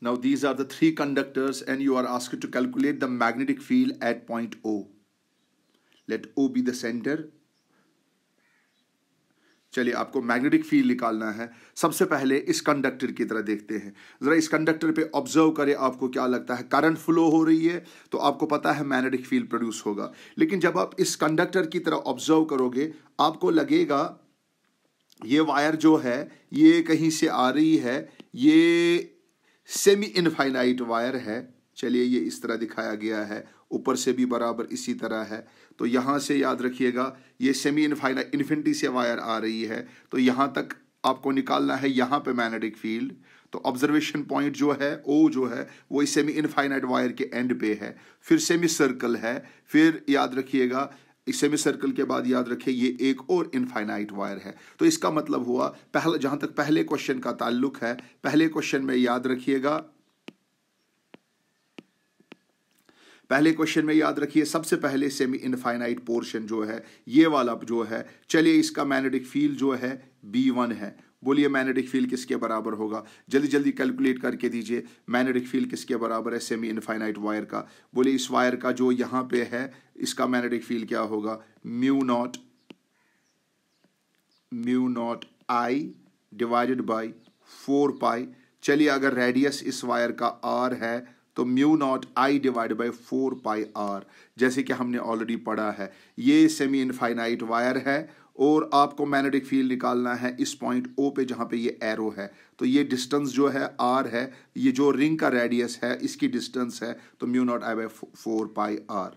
Now these are the three conductors and you are asked to calculate the magnetic field at point O. Let O be the center. चलिए आपको magnetic field निकालना है सबसे पहले इस conductor की तरह देखते हैं ज़रा इस कंडक्टर पे ऑब्जर्व करें आपको क्या लगता है करंट फ्लो हो रही है तो आपको पता है मैग्नेटिक फील्ड प्रोड्यूस होगा लेकिन जब आप इस कंडक्टर की तरह ऑब्जर्व करोगे आपको लगेगा ये वायर जो है ये कहीं से आ रही है ये सेमी इनफाइनाइट वायर है चलिए ये इस तरह दिखाया गया है ऊपर से भी बराबर इसी तरह है तो यहाँ से याद रखिएगा ये सेमी इनफाइनाइट इन्फिनिटी से वायर आ रही है तो यहाँ तक आपको निकालना है यहाँ पे मैग्नेटिक फील्ड तो ऑब्जर्वेशन पॉइंट जो है ओ जो है वो इस सेमी इनफाइनाइट वायर के एंड पे है फिर सेमी सर्कल है फिर याद रखिएगा सेमी सर्कल के बाद याद रखें ये एक और इनफाइनाइट वायर है तो इसका मतलब हुआ पहला जहां तक पहले क्वेश्चन का ताल्लुक है पहले क्वेश्चन में याद रखिएगा पहले क्वेश्चन में याद रखिए सबसे पहले सेमी इनफाइनाइट पोर्शन जो है ये वाला जो है चलिए इसका मैग्नेटिक फील्ड जो है बी वन है बोलिए मैग्नेटिक फील्ड किसके बराबर होगा जल्दी जल्दी कैलकुलेट करके दीजिए मैग्नेटिक फील्ड किसके बराबर है सेमी इनफाइनाइट वायर का बोलिए इस वायर का जो यहां पे है इसका मैग्नेटिक फील्ड क्या होगा mu naught mu naught I divided by four pi चलिए अगर रेडियस इस वायर का आर है तो mu naught I divide by four pi R जैसे कि हमने ऑलरेडी पढ़ा है ये सेमी इनफाइनाइट वायर है और आपको मैग्नेटिक फील्ड निकालना है इस पॉइंट ओ पे जहाँ पे ये एरो है तो ये डिस्टेंस जो है आर है ये जो रिंग का रेडियस है इसकी डिस्टेंस है तो mu naught I by four pi R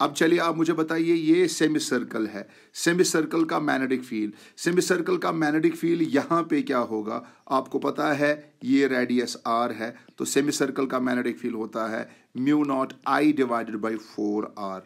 अब चलिए आप मुझे बताइए ये सेमी सर्कल है सेमी सर्कल का मैग्नेटिक फील्ड सेमी सर्कल का मैग्नेटिक फील्ड यहाँ पे क्या होगा आपको पता है ये रेडियस आर है तो सेमी सर्कल का मैग्नेटिक फील्ड होता है mu naught I divided by four R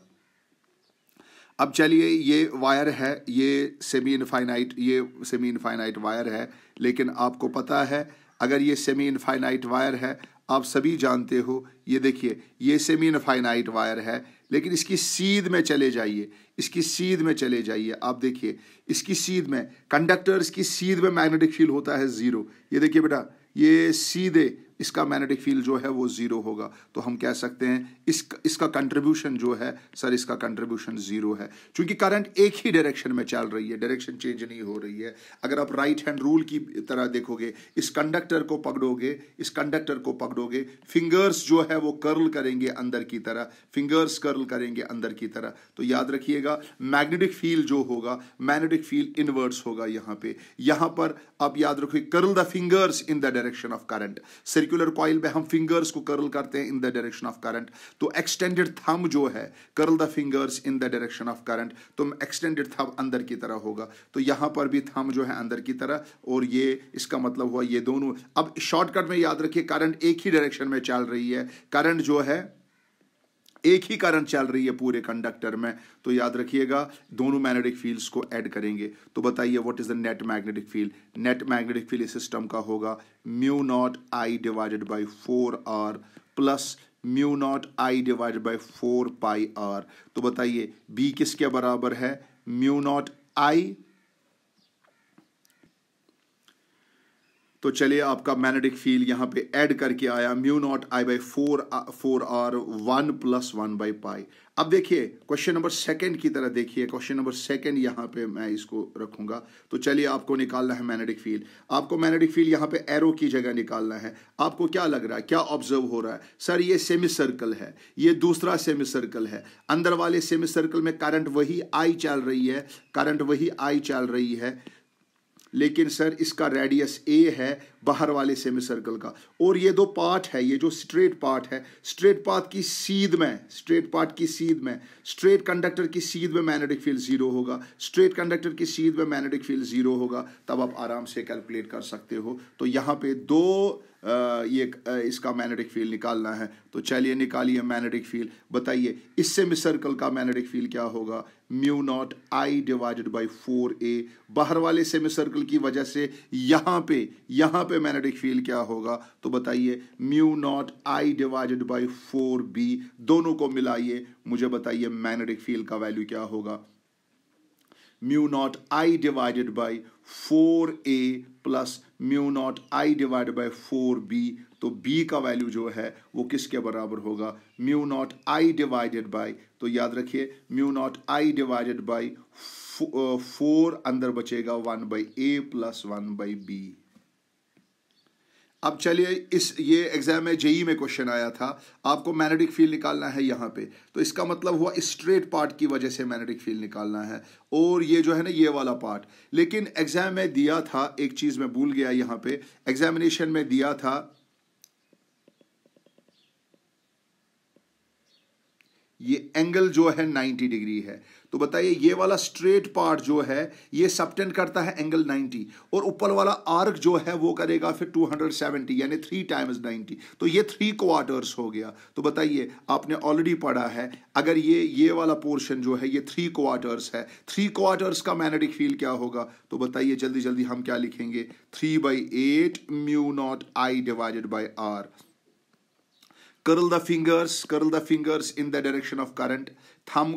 अब चलिए ये वायर है ये सेमी इनफाइनाइट ये सेमी इनफाइनाइट वायर है लेकिन आपको पता है अगर ये सेमी इनफाइनाइट वायर है आप सभी जानते हो ये देखिए ये सेमी इनफाइनाइट वायर है लेकिन इसकी सीध में चले जाइए इसकी सीध में चले जाइए आप देखिए इसकी सीध में कंडक्टर्स की सीध में मैग्नेटिक फील्ड होता है ज़ीरो ये देखिए बेटा ये सीधे इसका मैग्नेटिक फील्ड जो है वो ज़ीरो होगा तो हम कह सकते हैं इसका इसका कंट्रीब्यूशन जो है सर इसका कंट्रीब्यूशन ज़ीरो है क्योंकि करंट एक ही डायरेक्शन में चल रही है डायरेक्शन चेंज नहीं हो रही है अगर आप राइट हैंड रूल की तरह देखोगे इस कंडक्टर को पकड़ोगे इस कंडक्टर को पकड़ोगे फिंगर्स जो है वो कर्ल करेंगे अंदर की तरह फिंगर्स कर्ल करेंगे अंदर की तरह तो याद रखिएगा मैग्नेटिक फील्ड जो होगा मैग्नेटिक फील्ड इनवर्स होगा यहां पर यहां पर आप याद रखिए curl the fingers in the direction of current circular coil में हम फिंगर्स को कर्ल करते हैं in the direction of current तो एक्सटेंडेड थम जो है curl the fingers in the direction of current तो एक्सटेंडेड थम अंदर की तरह होगा तो यहां पर भी थम जो है अंदर की तरह और ये इसका मतलब हुआ ये दोनों अब शॉर्टकट में याद रखिए करंट एक ही डायरेक्शन में चल रही है करंट जो है एक ही करंट चल रही है पूरे कंडक्टर में तो याद रखिएगा दोनों मैग्नेटिक फील्ड्स को ऐड करेंगे तो बताइए what is the net magnetic field net magnetic field इस सिस्टम का होगा mu naught I divided by four R plus mu naught I divided by four pi R तो बताइए बी किसके बराबर है म्यू नॉट आई तो चलिए आपका मैग्नेटिक फील्ड यहाँ पे ऐड करके आया mu naught I by four four R one plus one by pi अब देखिए क्वेश्चन नंबर सेकंड की तरह देखिए क्वेश्चन नंबर सेकंड यहाँ पे मैं इसको रखूंगा तो चलिए आपको निकालना है मैग्नेटिक फील्ड आपको मैग्नेटिक फील्ड यहाँ पे एरो की जगह निकालना है आपको क्या लग रहा है क्या ऑब्जर्व हो रहा है सर ये सेमी सर्कल है ये दूसरा सेमी सर्कल है अंदर वाले सेमी सर्कल में करंट वही आई चल रही है करंट वही आई चल रही है लेकिन सर इसका रेडियस ए है बाहर वाले सेमी सर्कल का और ये दो पार्ट है ये जो स्ट्रेट पार्ट है स्ट्रेट पार्ट की सीध में स्ट्रेट पार्ट की सीध में स्ट्रेट कंडक्टर की सीध में मैग्नेटिक फील्ड जीरो होगा स्ट्रेट कंडक्टर की सीध में मैग्नेटिक फील्ड जीरो होगा तब आप आराम से कैलकुलेट कर सकते हो तो यहाँ पे दो ये इसका मैग्नेटिक फील्ड निकालना है तो चलिए निकालिए मैग्नेटिक फील्ड बताइए इस सेमी सर्कल का मैग्नेटिक फील्ड क्या होगा mu naught I divided by four A बाहर वाले सेमी सर्कल की वजह से यहाँ पे यहाँ पे पे मैग्नेटिक फील्ड क्या होगा तो बताइए mu naught I divided by four B दोनों को मिलाइए मुझे बताइए मैग्नेटिक फील्ड का वैल्यू क्या होगा mu naught I divided by four A plus mu naught I divided by four B तो बी का वैल्यू जो है वो किसके बराबर होगा mu naught I divided by तो याद रखिए mu naught I divided by four अंदर बचेगा one by A plus one by B अब चलिए इस ये एग्ज़ाम में जेई में क्वेश्चन आया था आपको मैग्नेटिक फील्ड निकालना है यहाँ पे तो इसका मतलब हुआ स्ट्रेट पार्ट की वजह से मैग्नेटिक फील्ड निकालना है और ये जो है ना ये वाला पार्ट लेकिन एग्ज़ाम में दिया था एक चीज़ मैं भूल गया यहाँ पे एग्जामिनेशन में दिया था ये एंगल जो है 90 डिग्री है तो बताइए ये वाला स्ट्रेट पार्ट जो है ये सबटेंड करता है एंगल 90 और ऊपर वाला आर्क जो है वो करेगा फिर 270 यानी थ्री टाइम्स 90 तो ये थ्री क्वार्टर्स हो गया तो बताइए आपने ऑलरेडी पढ़ा है अगर ये ये वाला पोर्शन जो है ये थ्री क्वार्टर्स है थ्री क्वार्टर्स का मैग्नेटिक फील्ड क्या होगा तो बताइए जल्दी जल्दी हम क्या लिखेंगे three by eight mu naught I divided by R curl the fingers curl the fingers in the direction of current thumb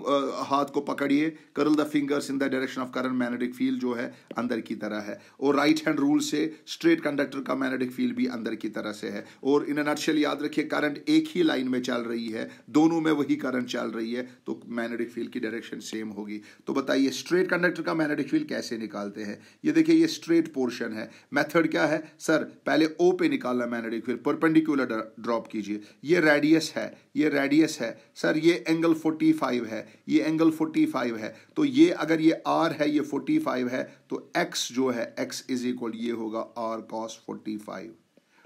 हाथ को पकड़िए curl the fingers in the direction of current magnetic field जो है अंदर की तरह है और राइट हैंड रूल से स्ट्रेट कंडक्टर का मैग्नेटिक फील्ड भी अंदर की तरह से है और इन नटशल याद रखिए करंट एक ही लाइन में चल रही है दोनों में वही करंट चल रही है तो मैग्नेटिक फील्ड की डायरेक्शन सेम होगी तो बताइए स्ट्रेट कंडक्टर का मैग्नेटिक फील्ड कैसे निकालते हैं ये देखिए ये स्ट्रेट पोर्शन है मैथड क्या है सर पहले ओ पे निकालना मैग्नेटिक फील्ड परपेंडिकुलर ड्रॉप कीजिए ये रेडियस है ये रेडियस है सर ये एंगल फोर्टी फाइव 45 है ये एंगल 45 है तो ये अगर ये आर है ये 45 है तो एक्स जो है एक्स इज इक्वल ये होगा आर कॉस 45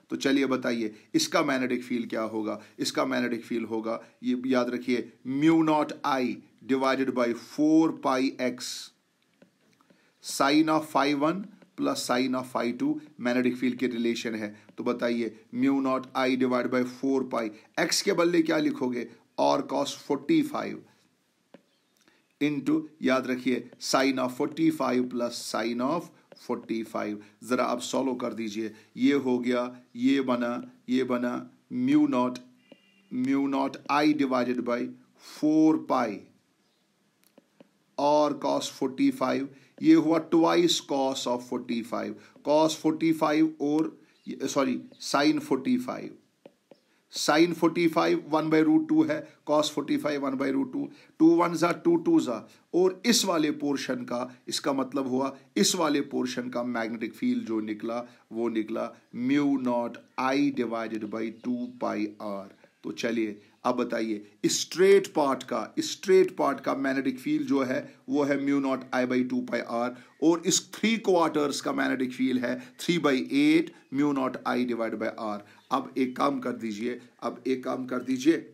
तो चलिए बताइए इसका मैग्नेटिक फील्ड क्या होगा इसका मैग्नेटिक फील्ड होगा ये याद रखिए mu naught I divided by four pi X sine of five one plus sine of five two magnetic field के रिलेशन है तो बताइए mu naught I divide by four pi X के बल्ले क्या लिखोगे और कॉस फोर्टी फाइव इनटू याद रखिए sine of forty five plus sine of forty five ज़रा आप सॉल्व कर दीजिए ये हो गया ये बना ये बना mu naught mu naught I divided by four pi और कॉस फोर्टी फाइव ये हुआ twice cos of forty five cos forty five और sorry sine forty five sine forty five one by root two है cos forty five one by root two two one ज़ा two two ज़ा और इस वाले portion का इसका मतलब हुआ इस वाले पोर्शन का मैग्नेटिक फील्ड जो निकला वो निकला mu naught I divided by two pi R तो चलिए अब बताइए स्ट्रेट पार्ट का स्ट्रेट पार्ट का मैग्नेटिक फील्ड जो है वो है mu naught I by two pi R और इस थ्री क्वार्टर्स का मैग्नेटिक फील्ड है three by eight mu naught I divide by R अब एक काम कर दीजिए अब एक काम कर दीजिए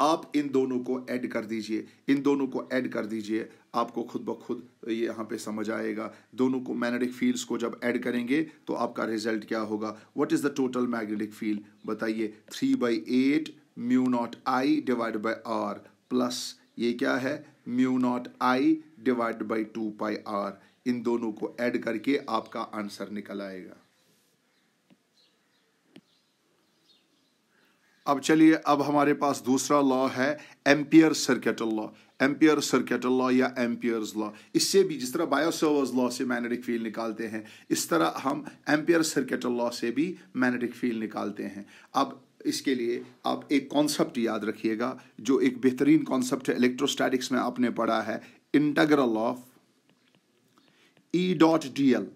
आप इन दोनों को ऐड कर दीजिए इन दोनों को ऐड कर दीजिए आपको खुद ब खुद ये यहाँ पे समझ आएगा दोनों को मैग्नेटिक फील्ड्स को जब ऐड करेंगे तो आपका रिजल्ट क्या होगा what is the total magnetic field बताइए three by eight mu naught I divide by R plus ये क्या है mu naught I divide by two pi R इन दोनों को ऐड करके आपका आंसर निकल आएगा अब चलिए अब हमारे पास दूसरा लॉ है ampere circuit law Ampere circuit law या एम्पियर्स लॉ इससे भी जिस तरह बायोसर्वर्स लॉ से मैग्नेटिक फील्ड निकालते हैं इस तरह हम एम्पियर सर्किट लॉ से भी मैग्नेटिक फील्ड निकालते हैं अब इसके लिए आप एक कॉन्सेप्ट याद रखिएगा जो एक बेहतरीन कॉन्सेप्ट है इलेक्ट्रोस्टैटिक्स में आपने पढ़ा है integral of E dot D L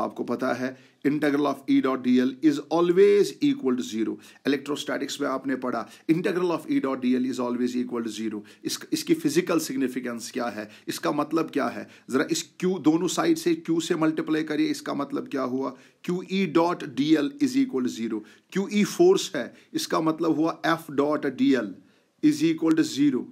आपको पता है integral of E dot D L is always equal to zero electrostatics में आपने पढ़ा integral of E dot D L is always equal to zero इसकी फिजिकल सिग्निफिकेंस क्या है इसका मतलब क्या है जरा इस क्यू दोनों साइड से क्यू से मल्टीप्लाई करिए इसका मतलब क्या हुआ Q E dot D L is equal to zero Q E force है इसका मतलब हुआ F dot D L is equal to zero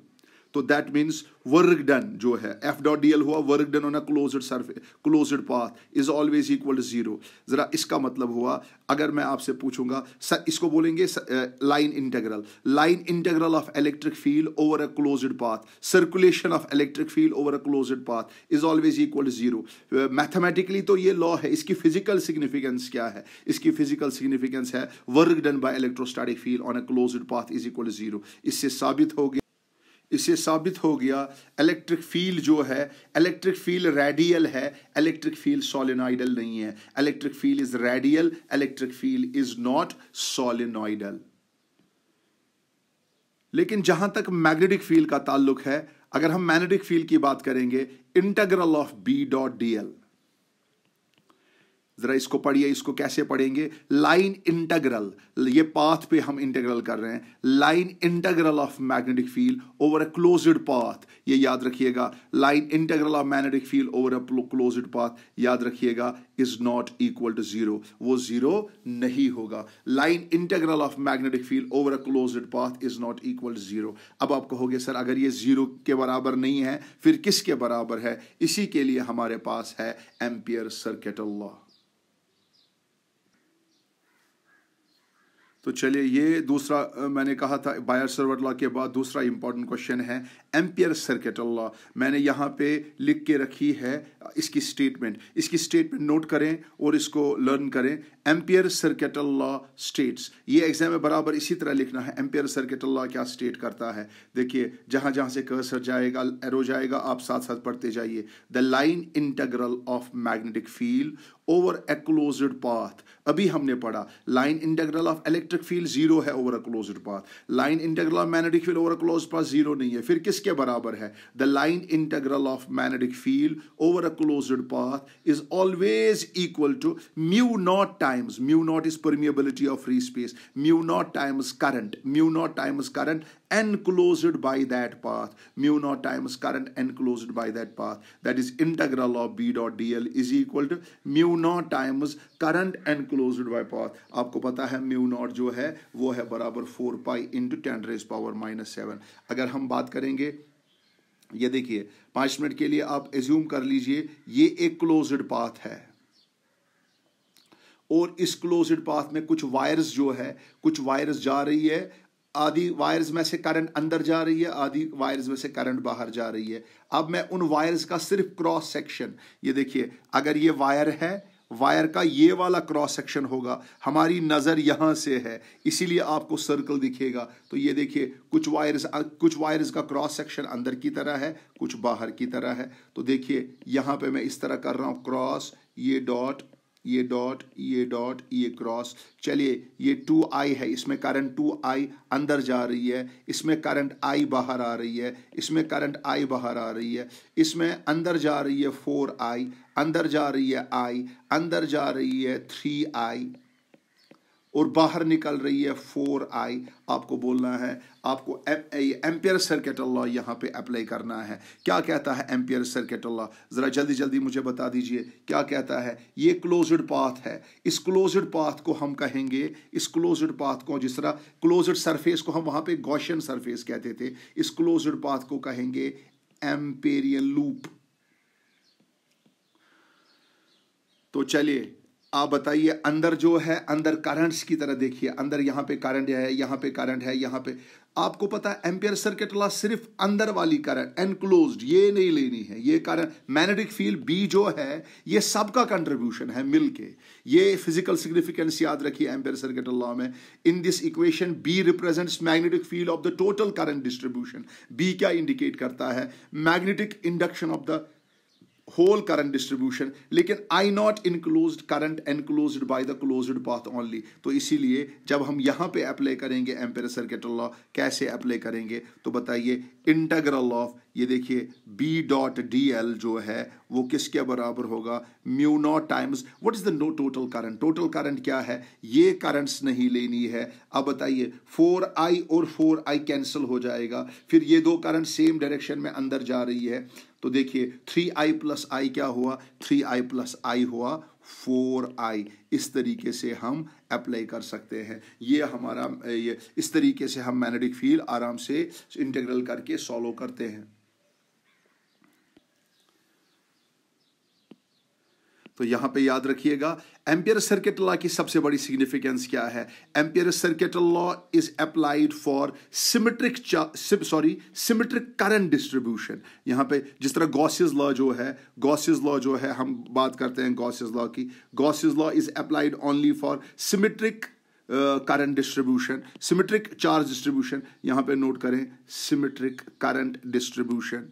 तो दैट मीन्स वर्क डन जो है एफ डॉट डी एल हुआ work done on a closed surface closed path is always equal to zero ज़रा इसका मतलब हुआ अगर मैं आपसे पूछूंगा सर इसको बोलेंगे line integral line integral of electric field over a closed path circulation of electric field over a closed path is always equal to zero mathematically तो ये लॉ है इसकी फिजिकल सिग्निफिकेंस क्या है इसकी फिजिकल सिग्निफिकेंस है work done by electrostatic field on a closed path is equal to zero इससे साबित हो गया इससे साबित हो गया इलेक्ट्रिक फील्ड जो है इलेक्ट्रिक फील्ड रेडियल है इलेक्ट्रिक फील्ड सोलिनॉइडल नहीं है electric field is radial electric field is not solenoidal लेकिन जहां तक मैग्नेटिक फील्ड का ताल्लुक है अगर हम मैग्नेटिक फील्ड की बात करेंगे integral of B dot D L ज़रा इसको पढ़िए इसको कैसे पढ़ेंगे लाइन इंटेग्रल ये पाथ पे हम इंटेग्रल कर रहे हैं line integral of magnetic field over a closed path ये याद रखिएगा line integral of magnetic field over a closed path याद रखिएगा is not equal to zero वो जीरो नहीं होगा line integral of magnetic field over a closed path is not equal to zero अब आप कहोगे सर अगर ये जीरो के बराबर नहीं है फिर किसके बराबर है इसी के लिए हमारे पास है एम्पियर सर्किट लॉ तो चलिए ये दूसरा मैंने कहा था बायर सर्वर लॉ के बाद दूसरा इंपॉर्टेंट क्वेश्चन है एम्पियर सर्किट लॉ मैंने यहाँ पे लिख के रखी है इसकी स्टेटमेंट इसकी स्टेटमेंट नोट करें और इसको लर्न करें एम्पियर सर्किटल लॉ स्टेट्स ये एग्जाम में बराबर इसी तरह लिखना है एम्पियर सर्किटल लॉ क्या स्टेट करता है देखिए जहां जहां से कर्सर जाएगा एरो जाएगा आप साथ साथ पढ़ते जाइए the line integral of magnetic field over a closed path अभी हमने पढ़ा line integral of electric field zero है over a closed path line integral of magnetic field over a close path zero नहीं है फिर किसके बराबर है the line integral of magnetic field over a closed path is always equal to mu naught time times mu naught is permeability of free space, mu naught times current, mu naught times current enclosed by that path, mu naught times current enclosed by that path. That is integral of B dot DL is equal to mu naught times current enclosed by path. आपको पता है mu naught जो है वो है बराबर four pi into ten raise power minus seven अगर हम बात करेंगे ये देखिए पाँच मिनट के लिए आप एज्यूम कर लीजिए ये एक क्लोज्ड पाथ है और इस क्लोज्ड पाथ में कुछ वायरस जो है कुछ वायरस जा रही है आधी वायरस में से करंट अंदर जा रही है आधी वायरस में से करंट बाहर जा रही है अब मैं उन वायरस का सिर्फ क्रॉस सेक्शन ये देखिए अगर ये वायर है वायर का ये वाला क्रॉस सेक्शन होगा हमारी नज़र यहाँ से है इसीलिए आपको सर्कल दिखेगा तो ये देखिए कुछ वायरस कुछ वायरस का क्रॉस सेक्शन अंदर की तरह है कुछ बाहर की तरह है तो देखिए यहाँ पे मैं इस तरह कर रहा हूँ क्रॉस ये डॉट ये डॉट ये डॉट ये क्रॉस चलिए ये टू आई है इसमें करंट टू आई अंदर जा रही है इसमें करंट आई बाहर आ रही है इसमें करंट आई बाहर आ रही है इसमें अंदर जा रही है फोर आई अंदर जा रही है आई अंदर जा रही है थ्री आई और बाहर निकल रही है फोर आई आपको बोलना है आपको एम्पियर सर्किट लॉ यहाँ पे अप्लाई करना है क्या कहता है एम्पियर सर्किट लॉ ज़रा जल्दी जल्दी मुझे बता दीजिए क्या कहता है ये क्लोज्ड पाथ है इस क्लोज्ड पाथ को हम कहेंगे इस क्लोज्ड पाथ को जिस तरह क्लोज्ड सरफेस को हम वहाँ पे गौशन सरफेस कहते थे इस क्लोज्ड पाथ को कहेंगे एम्पेरियल लूप तो चलिए आप बताइए अंदर जो है अंदर करंट्स की तरह देखिए अंदर यहाँ पे करंट है यहाँ पे करंट है यहाँ पे आपको पता है एम्पियर सर्किट लॉ सिर्फ अंदर वाली करंट एनक्लोज ये नहीं लेनी है ये करंट मैग्नेटिक फील्ड बी जो है ये सबका कंट्रीब्यूशन है मिलके ये फिजिकल सिग्निफिकेंस याद रखिए एम्पियर सर्किट लॉ में in this equation B represents magnetic field of the total current distribution B क्या इंडिकेट करता है magnetic induction of the whole current distribution लेकिन I not enclosed current enclosed by the closed path only तो इसीलिए जब हम यहाँ पे अप्लाई करेंगे एम्पेर सर्किट लॉ कैसे अप्लाई करेंगे तो बताइए इंटेग्रल ऑफ ये देखिए B डॉट डी एल जो है वो किसके बराबर होगा mu naught times what is the no total current total current क्या है ये करंट्स नहीं लेनी है अब बताइए 4i और 4i कैंसिल हो जाएगा फिर ये दो करंट सेम डायरेक्शन में अंदर जा रही है तो देखिए थ्री आई प्लस आई क्या हुआ थ्री आई प्लस आई हुआ फोर आई इस तरीके से हम अप्लाई कर सकते हैं ये हमारा ये इस तरीके से हम मैग्नेटिक फील्ड आराम से इंटीग्रल करके सॉल्व करते हैं तो यहाँ पे याद रखिएगा एम्पियर सर्किट लॉ की सबसे बड़ी सिग्निफिकेंस क्या है ampere circuit law is applied for symmetric sorry symmetric current distribution यहाँ पे जिस तरह गॉसिज लॉ जो है गॉसिस लॉ जो है हम बात करते हैं गॉसिस लॉ की Gauss's law is applied only for symmetric current distribution symmetric charge distribution यहाँ पे नोट करें symmetric current distribution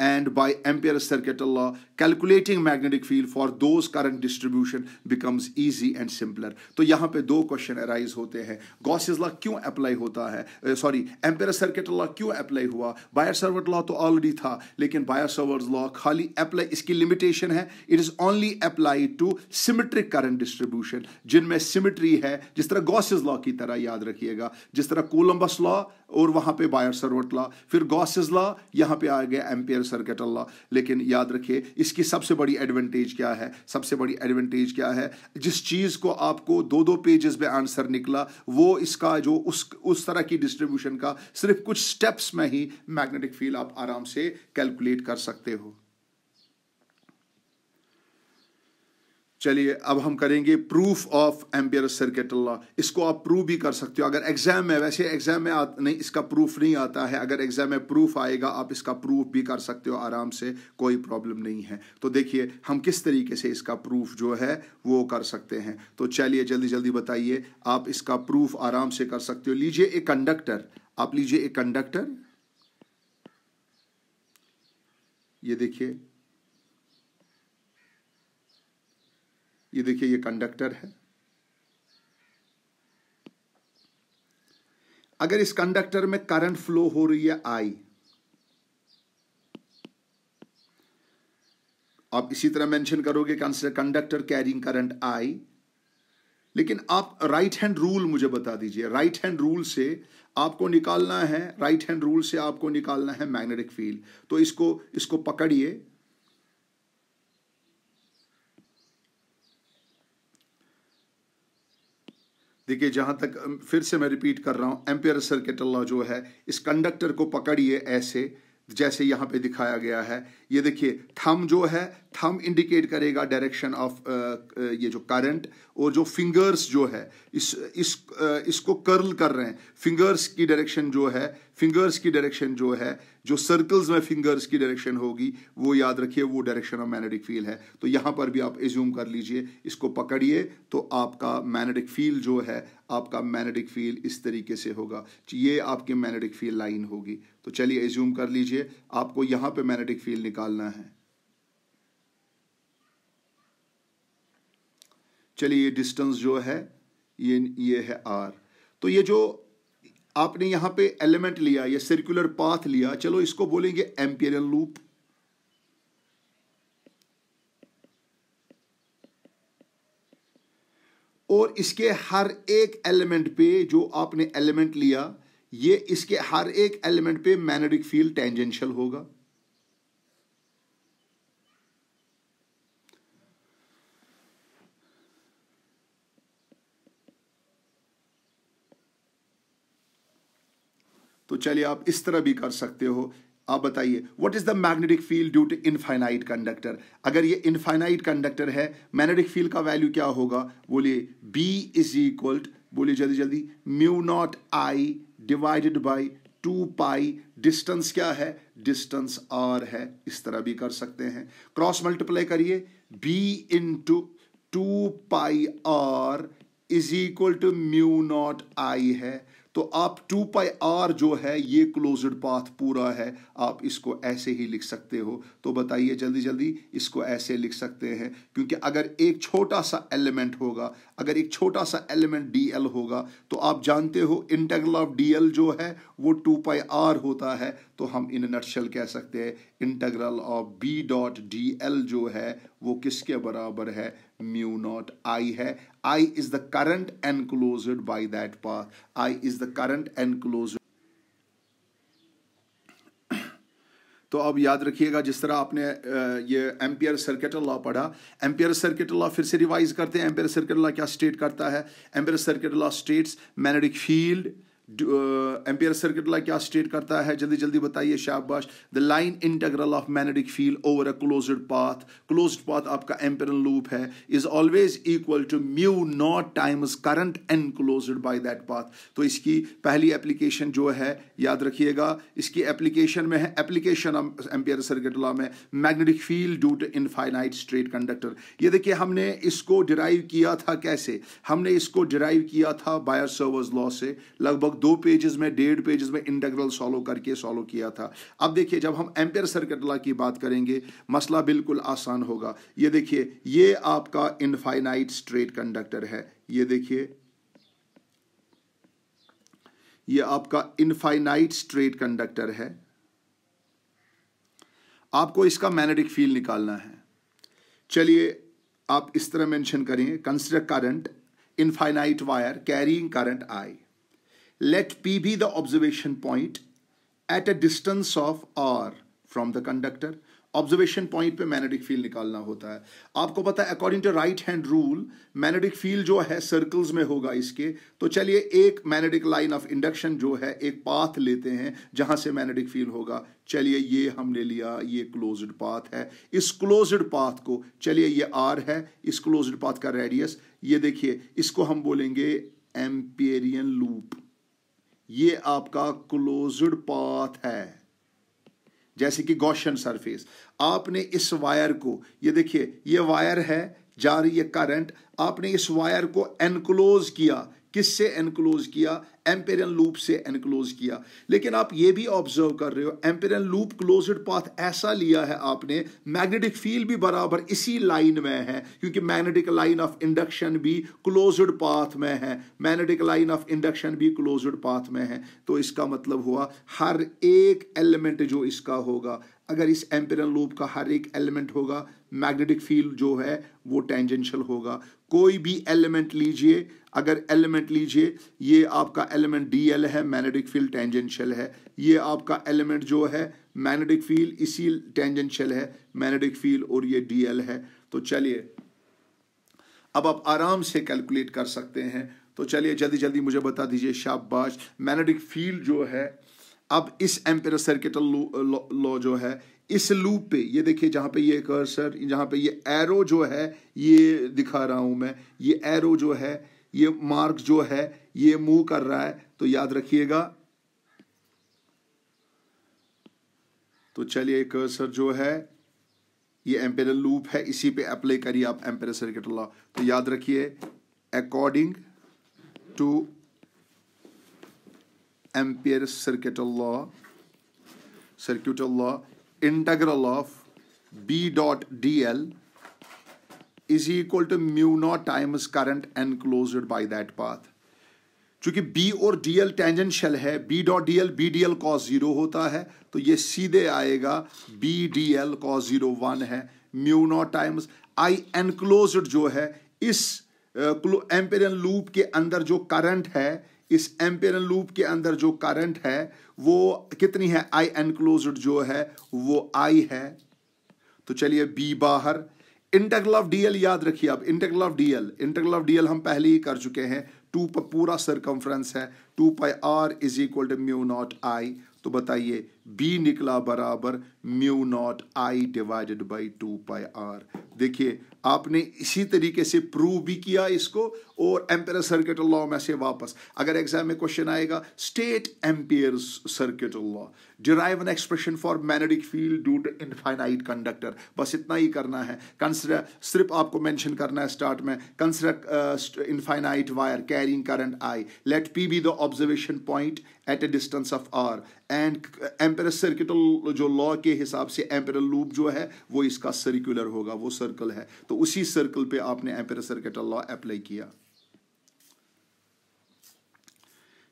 and by ampere circuit law calculating magnetic field for those current distribution becomes easy and simpler तो यहाँ पे दो question arise होते हैं Gauss's law क्यों अप्लाई होता है सॉरी एम्पेयर सर्किट लॉ क्यों अप्लाई हुआ बायर सर्वट लॉ तो ऑलरेडी था लेकिन बायर सर्वर्ट लॉ खाली अप्लाई इसकी लिमिटेशन है it is only apply to symmetric current distribution जिनमें सिमेट्री है जिस तरह गॉसिस लॉ की तरह याद रखिएगा जिस तरह कोलम्बस लॉ और वहां पे बायर सर्वट लॉ फिर गॉसिस लॉ यहाँ पे आ गया एम्पेयर सरकट अल्लाह लेकिन याद रखिए इसकी सबसे बड़ी एडवांटेज क्या है सबसे बड़ी एडवांटेज क्या है जिस चीज़ को आपको दो दो पेजेस में आंसर निकला वो इसका जो उस उस तरह की डिस्ट्रीब्यूशन का सिर्फ कुछ स्टेप्स में ही मैग्नेटिक फील्ड आप आराम से कैलकुलेट कर सकते हो चलिए अब हम करेंगे proof of Ampere circuit law इसको आप प्रूव भी कर सकते हो अगर एग्जाम में वैसे एग्जाम में आ, नहीं इसका प्रूफ नहीं आता है अगर एग्जाम में प्रूफ आएगा आप इसका प्रूफ भी कर सकते हो आराम से कोई प्रॉब्लम नहीं है तो देखिए हम किस तरीके से इसका प्रूफ जो है वो कर सकते हैं तो चलिए जल्दी जल्दी बताइए आप इसका प्रूफ आराम से कर सकते हो लीजिए एक कंडक्टर आप लीजिए एक कंडक्टर ये देखिए ये देखिए ये कंडक्टर है अगर इस कंडक्टर में करंट फ्लो हो रही है आई आप इसी तरह मेंशन करोगे कंडक्टर कैरिंग करंट आई लेकिन आप राइट हैंड रूल मुझे बता दीजिए राइट हैंड रूल से आपको निकालना है राइट हैंड रूल से आपको निकालना है मैग्नेटिक फील्ड तो इसको इसको पकड़िए देखिए जहां तक फिर से मैं रिपीट कर रहा हूं एम्पियर सर्किट लॉ जो है इस कंडक्टर को पकड़िए ऐसे जैसे यहां पे दिखाया गया है ये देखिए थम जो है थम इंडिकेट करेगा डायरेक्शन ऑफ uh, uh, ये जो करंट और जो फिंगर्स जो है इस इस uh, इसको कर्ल कर रहे हैं फिंगर्स की डायरेक्शन जो है फिंगर्स की डायरेक्शन जो है जो सर्कल्स में फिंगर्स की डायरेक्शन होगी वो याद रखिए वो डायरेक्शन ऑफ मैग्नेटिक फील्ड है तो यहाँ पर भी आप एज्यूम कर लीजिए इसको पकड़िए तो आपका मैग्नेटिक फील्ड जो है आपका मैग्नेटिक फील्ड इस तरीके से होगा ये आपकी मैग्नेटिक फील्ड लाइन होगी तो चलिए एज्यूम कर लीजिए आपको यहाँ पे मैग्नेटिक फील्ड निकाल निकालना है चलिए ये डिस्टेंस जो है ये ये है आर तो ये जो आपने यहां पे एलिमेंट लिया ये सर्कुलर पाथ लिया चलो इसको बोलेंगे एम्पेरियल लूप और इसके हर एक एलिमेंट पे जो आपने एलिमेंट लिया ये इसके हर एक एलिमेंट पे मैग्नेटिक फील्ड टेंजेंशियल होगा तो चलिए आप इस तरह भी कर सकते हो आप बताइए what is the magnetic field due to infinite conductor अगर ये इनफाइनाइट कंडक्टर है मैग्नेटिक फील्ड का वैल्यू क्या होगा बोलिए बी इज इक्वल बोलिए जल्दी जल्दी mu naught I divided by two pi distance क्या है डिस्टेंस आर है इस तरह भी कर सकते हैं क्रॉस मल्टीप्लाई करिए B into two pi R is equal to mu naught I है तो आप टू पाई आर जो है ये क्लोज्ड पाथ पूरा है आप इसको ऐसे ही लिख सकते हो तो बताइए जल्दी जल्दी इसको ऐसे लिख सकते हैं क्योंकि अगर एक छोटा सा एलिमेंट होगा अगर एक छोटा सा एलिमेंट डी एल होगा तो आप जानते हो इंटेग्रल ऑफ डी एल जो है वो टू पाई आर होता है तो हम इन नटशल कह सकते हैं integral of B dot D L जो है वो किसके बराबर है म्यू नॉट आई है I is the current enclosed by that path. I is the current enclosed. तो अब याद रखिएगा जिस तरह आपने ये एम्पियर सर्किट लॉ पढ़ा एम्पियर सर्किट लॉ फिर से रिवाइज करते हैं एम्पियर सर्किट लॉ क्या स्टेट करता है ampere circuit law states magnetic field circuit circuital uh, क्या स्टेट करता है जल्दी जल्दी बताइए शाबाश the line integral of magnetic field over a closed path closed path आपका एम्पियर लूप है is always equal to mu naught times current enclosed by that path तो इसकी पहली एप्लीकेशन जो है याद रखिएगा इसकी एप्लीकेशन में है एप्लीकेशन एम्पियर सर्किट ला में magnetic field due to infinite straight conductor ये देखिए हमने इसको डिराइव किया था कैसे हमने इसको डिराइव किया था बायर सर्वर्स लॉ से लगभग दो पेजेस में डेढ़ पेजेस में इंटेग्रल सॉल्व करके सॉल्व किया था अब देखिए जब हम एम्पेयर सर्किट लॉ की बात करेंगे मसला बिल्कुल आसान होगा ये देखिए ये आपका इनफाइनाइट स्ट्रेट कंडक्टर है ये देखिए ये आपका इनफाइनाइट स्ट्रेट कंडक्टर है आपको इसका मैग्नेटिक फील्ड निकालना है चलिए आप इस तरह मेंशन करें consider current infinite wire carrying current I Let P be the observation point at a distance of R from the conductor. Observation point पे मैग्नेटिक फील्ड निकालना होता है आपको पता है according to right hand rule magnetic field जो है circles में होगा इसके तो चलिए एक मैग्नेटिक लाइन ऑफ इंडक्शन जो है एक पाथ लेते हैं जहां से मैग्नेटिक फील्ड होगा चलिए ये हमने लिया ये क्लोज्ड पाथ है इस क्लोज्ड पाथ को चलिए ये आर है इस क्लोज्ड पाथ का रेडियस ये देखिए इसको हम बोलेंगे एम्पेरियन लूप ये आपका क्लोज्ड पाथ है जैसे कि गौशन सरफेस आपने इस वायर को ये देखिए ये वायर है जा रही है करंट आपने इस वायर को एनक्लोज किया किससे एनक्लोज किया एम्पेरियन लूप से एनक्लोज किया लेकिन आप ये भी ऑब्जर्व कर रहे हो एम्पेरियन लूप क्लोज्ड पाथ ऐसा लिया है आपने मैग्नेटिक फील्ड भी बराबर इसी लाइन में है क्योंकि मैग्नेटिक लाइन ऑफ इंडक्शन भी क्लोज्ड पाथ में है मैग्नेटिक लाइन ऑफ इंडक्शन भी क्लोज्ड पाथ में है तो इसका मतलब हुआ हर एक एलिमेंट जो इसका होगा अगर इस एम्पेरियन लूप का हर एक एलिमेंट होगा मैग्नेटिक फील्ड जो है वो टेंजेंशियल होगा कोई भी एलिमेंट लीजिए अगर एलिमेंट लीजिए ये आपका एलिमेंट डी एल है मैग्नेटिक फील्ड टेंजेंशियल है ये आपका एलिमेंट जो है मैग्नेटिक फील्ड इसी टेंजेंशियल है मैग्नेटिक फील्ड और ये डी एल है तो चलिए अब आप आराम से कैलकुलेट कर सकते हैं तो चलिए जल्दी जल्दी मुझे बता दीजिए शाबाश मैग्नेटिक फील्ड जो है अब इस एम्पेयर सर्किटल लॉ जो है इस लूप पे ये देखिए जहां पे ये कर्सर जहां पे ये एरो जो है ये दिखा रहा हूं मैं ये एरो जो है ये मार्क जो है ये मूव कर रहा है तो याद रखिएगा तो चलिए कर्सर जो है ये एम्पेरल लूप है इसी पे अप्लाई करिए आप एम्पेर सर्किट लॉ तो याद रखिए according to Ampere circuit law circuit law integral of b dot dl is equal to mu naught times current enclosed by that path चूंकि b और dl टेंजेंशियल है b dot D L B D L cos zero होता है तो ये सीधे आएगा B D L cos zero one है mu naught times I enclose जो है इस एम्पेरियन लूप के अंदर जो करंट है इस एम्पेयर लूप के अंदर जो करंट है वो कितनी है आई एनक्लोज जो है वो आई है तो चलिए बी बाहर ऑफ डीएल याद रखिए अब ऑफ डीएल ऑफ डीएल हम पहले ही कर चुके हैं टू पर पूरा सरकमफ्रेंस है two pi R is equal to mu naught I तो बताइए बी निकला बराबर mu naught I divided by two pi R देखिए आपने इसी तरीके से प्रूव भी किया इसको और एम्पेयर सर्किट लॉ में से वापस अगर एग्जाम में क्वेश्चन आएगा state Ampere circuit law derive an expression for magnetic field due to infinite conductor बस इतना ही करना है कंसिडर सिर्फ आपको मेंशन करना है स्टार्ट में consider infinite wire carrying current I let P be the observation point at a distance of R and Ampere circuit जो लॉ के हिसाब से एम्पेयर लूप जो है वो इसका सर्कुलर होगा वो सर्कल है तो उसी सर्कल पे आपने एम्पेयर सर्किट लॉ अप्लाई किया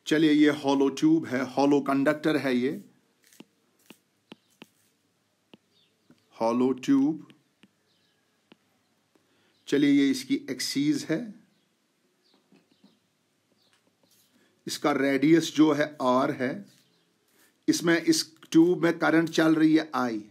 चलिए ये हॉलो ट्यूब है हॉलो कंडक्टर है ये हॉलो ट्यूब चलिए ये इसकी एक्सीज है इसका रेडियस जो है आर है इसमें इस ट्यूब में करंट चल रही है आई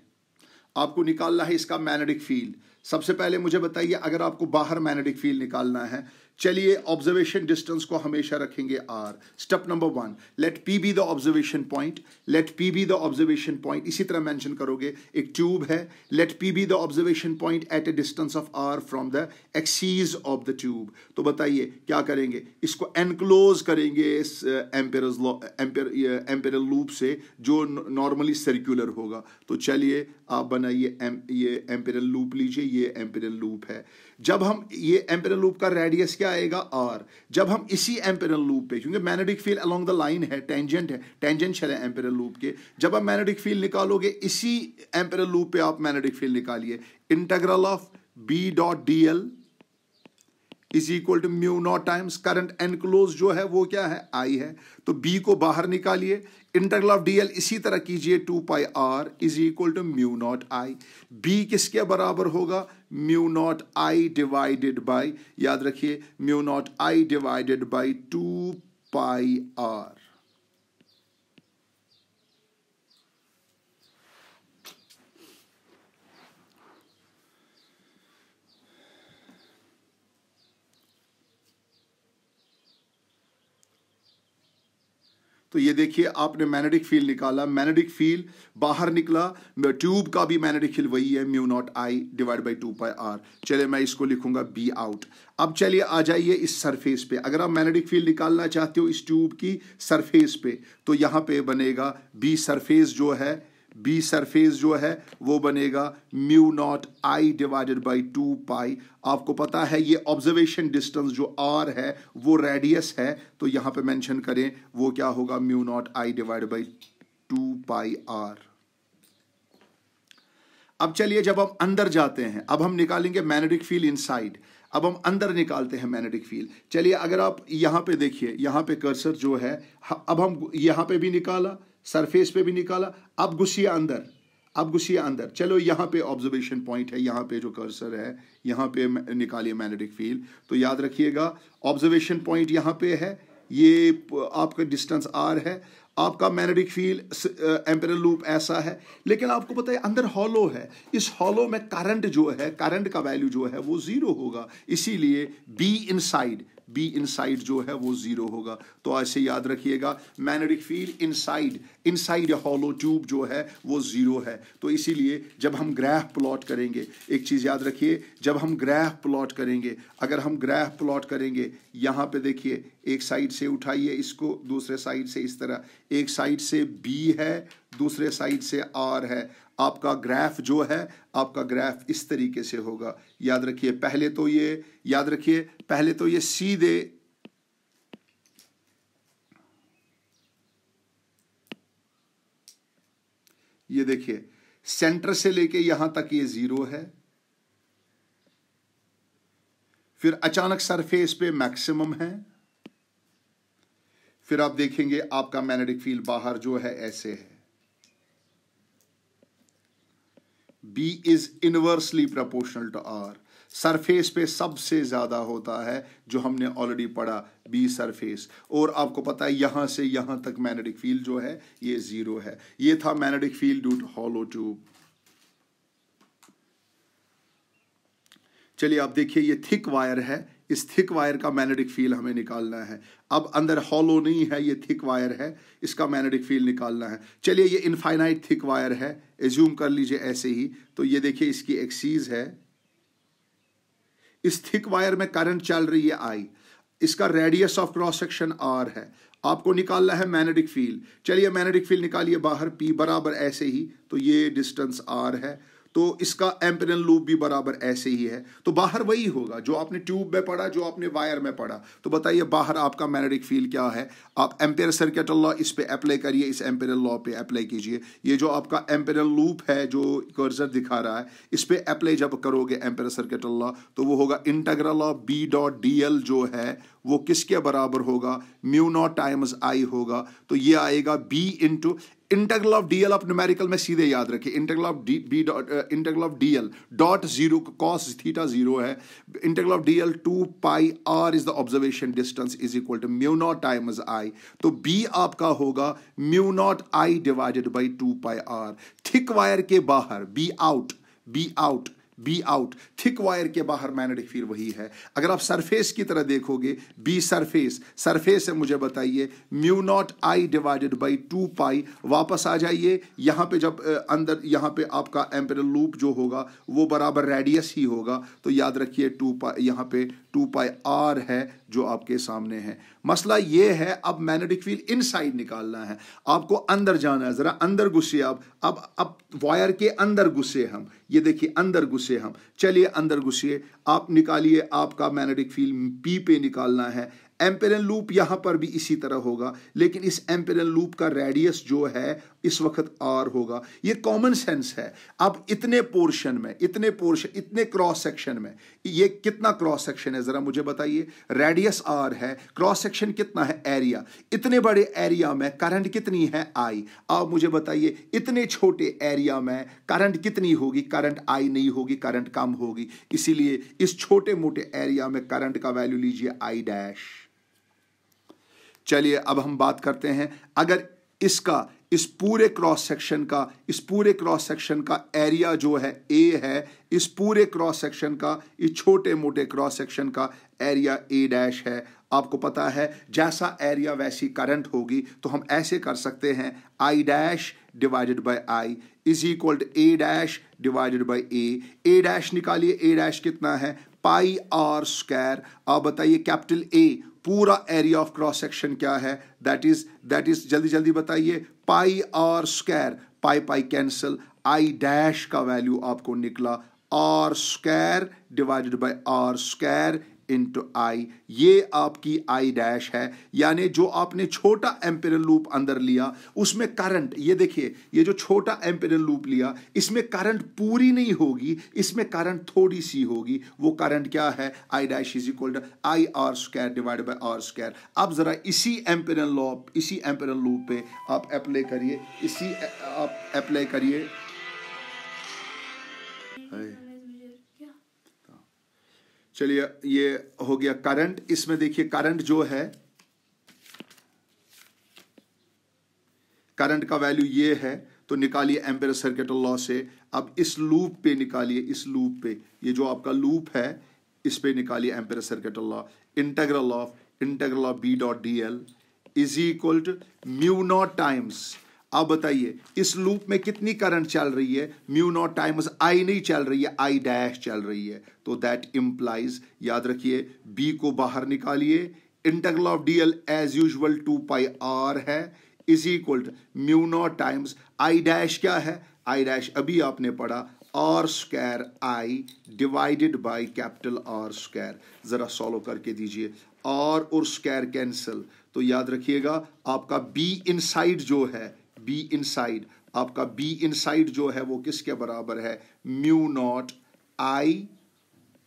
आपको निकालना है इसका मैग्नेटिक फील्ड सबसे पहले मुझे बताइए अगर आपको बाहर मैग्नेटिक फील्ड निकालना है चलिए ऑब्जर्वेशन डिस्टेंस को हमेशा रखेंगे R step number one let P be the observation point let P be the observation point इसी तरह मेंशन करोगे एक ट्यूब है let P be the observation point at a distance of R from the axis of the tube तो बताइए क्या करेंगे इसको एनक्लोज करेंगे इस एम्पेर uh, लूप uh, से जो नॉर्मली सर्क्यूलर होगा तो चलिए आप बनाइए ये एम्पेर लूप लीजिए ये एम्पेरल लूप है जब हम ये एम्पेरल लूप का रेडियस क्या आएगा आर जब हम इसी एम्पेरल लूप पे क्योंकि magnetic field along the line है टेंजेंट है टेंजेंशियल है एम्पेरल लूप के जब आप मैग्नेटिक फील्ड निकालोगे इसी एम्पेरल लूप पे आप मैग्नेटिक फील्ड निकालिए integral of B dot D L is equal to mu naught times current enclose जो है वो क्या है आई है तो बी को बाहर निकालिए इंटरगल ऑफ डीएल इसी तरह कीजिए two pi R is equal to mu naught I B किसके बराबर होगा mu naught I divided by याद रखिए mu naught I divided by two pi R तो ये देखिए आपने मैग्नेटिक फील्ड निकाला मैग्नेटिक फील्ड बाहर निकला ट्यूब का भी मैग्नेटिक फील्ड वही है mu naught I divide by two pi R चलिए मैं इसको लिखूंगा बी आउट अब चलिए आ जाइए इस सरफेस पे अगर आप मैग्नेटिक फील्ड निकालना चाहते हो इस ट्यूब की सरफेस पे तो यहाँ पे बनेगा बी सरफेस जो है बी सरफेस जो है वो बनेगा mu naught I divided by two pi आपको पता है ये ऑब्जर्वेशन डिस्टेंस जो आर है वो रेडियस है तो यहां पे मेंशन करें वो क्या होगा mu naught I divided by two pi R अब चलिए जब हम अंदर जाते हैं अब हम निकालेंगे मैग्नेटिक फील्ड इनसाइड अब हम अंदर निकालते हैं मैग्नेटिक फील्ड चलिए अगर आप यहां पे देखिए यहां पे कर्सर जो है अब हम यहां पे भी निकाला सरफेस पे भी निकाला अब घुसिया अंदर अब घुसिया अंदर चलो यहाँ पे ऑब्जर्वेशन पॉइंट है यहाँ पे जो कर्सर है यहाँ पे निकालिए मैग्नेटिक फील्ड तो याद रखिएगा ऑब्जर्वेशन पॉइंट यहाँ पे है ये आपका डिस्टेंस आर है आपका मैग्नेटिक फील्ड एम्पेर लूप ऐसा है लेकिन आपको पता है अंदर हॉलो है इस हॉलो में करंट जो है करंट का वैल्यू जो है वो ज़ीरो होगा इसीलिए बी इनसाइड बी इनसाइड जो है वो जीरो होगा तो आज से याद रखिएगा magnetic field inside inside hollow tube जो है वो जीरो है तो इसीलिए जब हम ग्रैफ प्लॉट करेंगे एक चीज याद रखिए जब हम ग्रैफ प्लॉट करेंगे अगर हम ग्रैफ प्लॉट करेंगे यहाँ पे देखिए एक साइड से उठाइए इसको दूसरे साइड से इस तरह एक साइड से बी है दूसरे साइड से आर है आपका ग्राफ जो है आपका ग्राफ इस तरीके से होगा याद रखिए पहले तो ये याद रखिए पहले तो ये सीधे ये देखिए सेंटर से लेके यहां तक ये जीरो है फिर अचानक सरफेस पे मैक्सिमम है फिर आप देखेंगे आपका मैग्नेटिक फील्ड बाहर जो है ऐसे है B is inversely proportional to R surface पे सबसे ज़्यादा होता है जो हमने ऑलरेडी पढ़ा बी सरफेस और आपको पता है यहां से यहां तक मैग्नेटिक फील्ड जो है ये ज़ीरो है ये था magnetic field due to hollow tube चलिए आप देखिए ये थिक वायर है इस थिक वायर का मैग्नेटिक फील्ड हमें निकालना है अब अंदर हॉलो नहीं है ये थिक वायर है इसका मैग्नेटिक फील्ड निकालना है चलिए ये इनफाइनाइट थिक वायर है एज्यूम कर लीजिए ऐसे ही तो ये देखिए इसकी एक्सीज है इस थिक वायर में करंट चल रही है आई इसका radius of cross section R है आपको निकालना है मैग्नेटिक फील्ड चलिए मैग्नेटिक फील्ड निकालिए बाहर पी बराबर ऐसे ही तो ये डिस्टेंस आर है तो इसका एम्पेरल लूप भी बराबर ऐसे ही है तो बाहर वही होगा जो आपने ट्यूब में पढ़ा जो आपने वायर में पढ़ा तो बताइए बाहर आपका मैग्नेटिक फील्ड क्या है आप एम्पेयर सर्किट लॉ इस पर अप्लाई करिए इस एम्पेरल लॉ पे अप्लाई कीजिए ये जो आपका एम्पेरल लूप है जो कर्जर दिखा रहा है इस पर अप्लाई जब करोगे एम्पेयर सर्किट लॉ तो वो होगा integral of B dot D L जो है वो किसके बराबर होगा म्यू नॉट टाइम्स आई होगा तो ये आएगा B into integral of D L आप न्यूमेरिकल में सीधे याद रखिए integral of D B dot integral of D L dot zero cos theta zero है integral of D L two pi R is the observation distance is equal to mu naught times I तो B आपका होगा mu naught I divided by two pi R thick wire के बाहर B out B out B out thick wire के बाहर magnetic field वही है अगर आप सरफेस की तरह देखोगे बी सरफेस सरफेस है मुझे बताइए mu naught I divided by two pi वापस आ जाइए यहाँ पे जब अंदर यहाँ पे आपका एम्पेरल लूप जो होगा वो बराबर रेडियस ही होगा तो याद रखिए टू पाई यहाँ पे टू पाई आर है जो आपके सामने है मसला ये है अब मैग्नेटिक फील्ड इनसाइड निकालना है आपको अंदर जाना है ज़रा अंदर घुसे अब अब अब वायर के अंदर घुसे हम ये देखिए अंदर घुसे हम चलिए अंदर घुसिए आप निकालिए आपका मैग्नेटिक फील्ड पी पे निकालना है एम्पेरन लूप यहां पर भी इसी तरह होगा लेकिन इस एम्पेरन लूप का रेडियस जो है इस वक्त आर होगा ये कॉमन सेंस है अब इतने पोर्शन में इतने पोर्शन इतने क्रॉस सेक्शन में ये कितना क्रॉस सेक्शन है ज़रा मुझे बताइए रेडियस आर है क्रॉस सेक्शन कितना है एरिया इतने बड़े एरिया में करंट कितनी है आई आप मुझे बताइए इतने छोटे एरिया में करंट कितनी होगी करंट आई नहीं होगी करंट कम होगी इसीलिए इस छोटे मोटे एरिया में करंट का वैल्यू लीजिए आई डैश चलिए अब हम बात करते हैं अगर इसका इस पूरे क्रॉस सेक्शन का इस पूरे क्रॉस सेक्शन का एरिया जो है ए है इस पूरे क्रॉस सेक्शन का इस छोटे मोटे क्रॉस सेक्शन का एरिया ए डैश है आपको पता है जैसा एरिया वैसी करंट होगी तो हम ऐसे कर सकते हैं I dash divided by I is equal to A dash divided by A A dash निकालिए ए डैश कितना है पाई आर स्क्वायर आप बताइए कैपिटल ए पूरा एरिया ऑफ क्रॉस सेक्शन क्या है दैट इज दैट इज जल्दी जल्दी बताइए pi R square pi pi cancel I dash का वैल्यू आपको निकला R square divided by R square into I ये आपकी आई डैश है यानी जो आपने छोटा एम्पेर लूप अंदर लिया उसमें करंट ये देखिए ये जो छोटा एम्पेरियल लूप लिया इसमें करंट पूरी नहीं होगी इसमें करंट थोड़ी सी होगी वो करंट क्या है I dash is equal I R square divide by R square अब ज़रा इसी एम्पेरियल लॉप इसी एम्पेर लूप पे आप अप्लाई करिए इसी आप अप्लाई करिए चलिए ये हो गया करंट इसमें देखिए करंट जो है करंट का वैल्यू ये है तो निकालिए एम्पेयर सर्किट लॉ से अब इस लूप पे निकालिए इस लूप पे ये जो आपका लूप है इस पे निकालिए Ampere circuit law integral of integral of B dot D L is equal to mu naught times अब बताइए इस लूप में कितनी करंट चल रही है म्यू नॉट टाइम्स आई नहीं चल रही है आई डैश चल रही है तो दैट इम्प्लाइज याद रखिए बी को बाहर निकालिए integral of D L as usual two pi R है is equal mu naught times I dash क्या है आई डैश अभी आपने पढ़ा R square I divided by capital R square ज़रा सॉल्व करके दीजिए आर और स्क्र कैंसिल तो याद रखिएगा आपका बी इनसाइड जो है बी साइड आपका बी साइड जो है वो किसके बराबर है mu naught I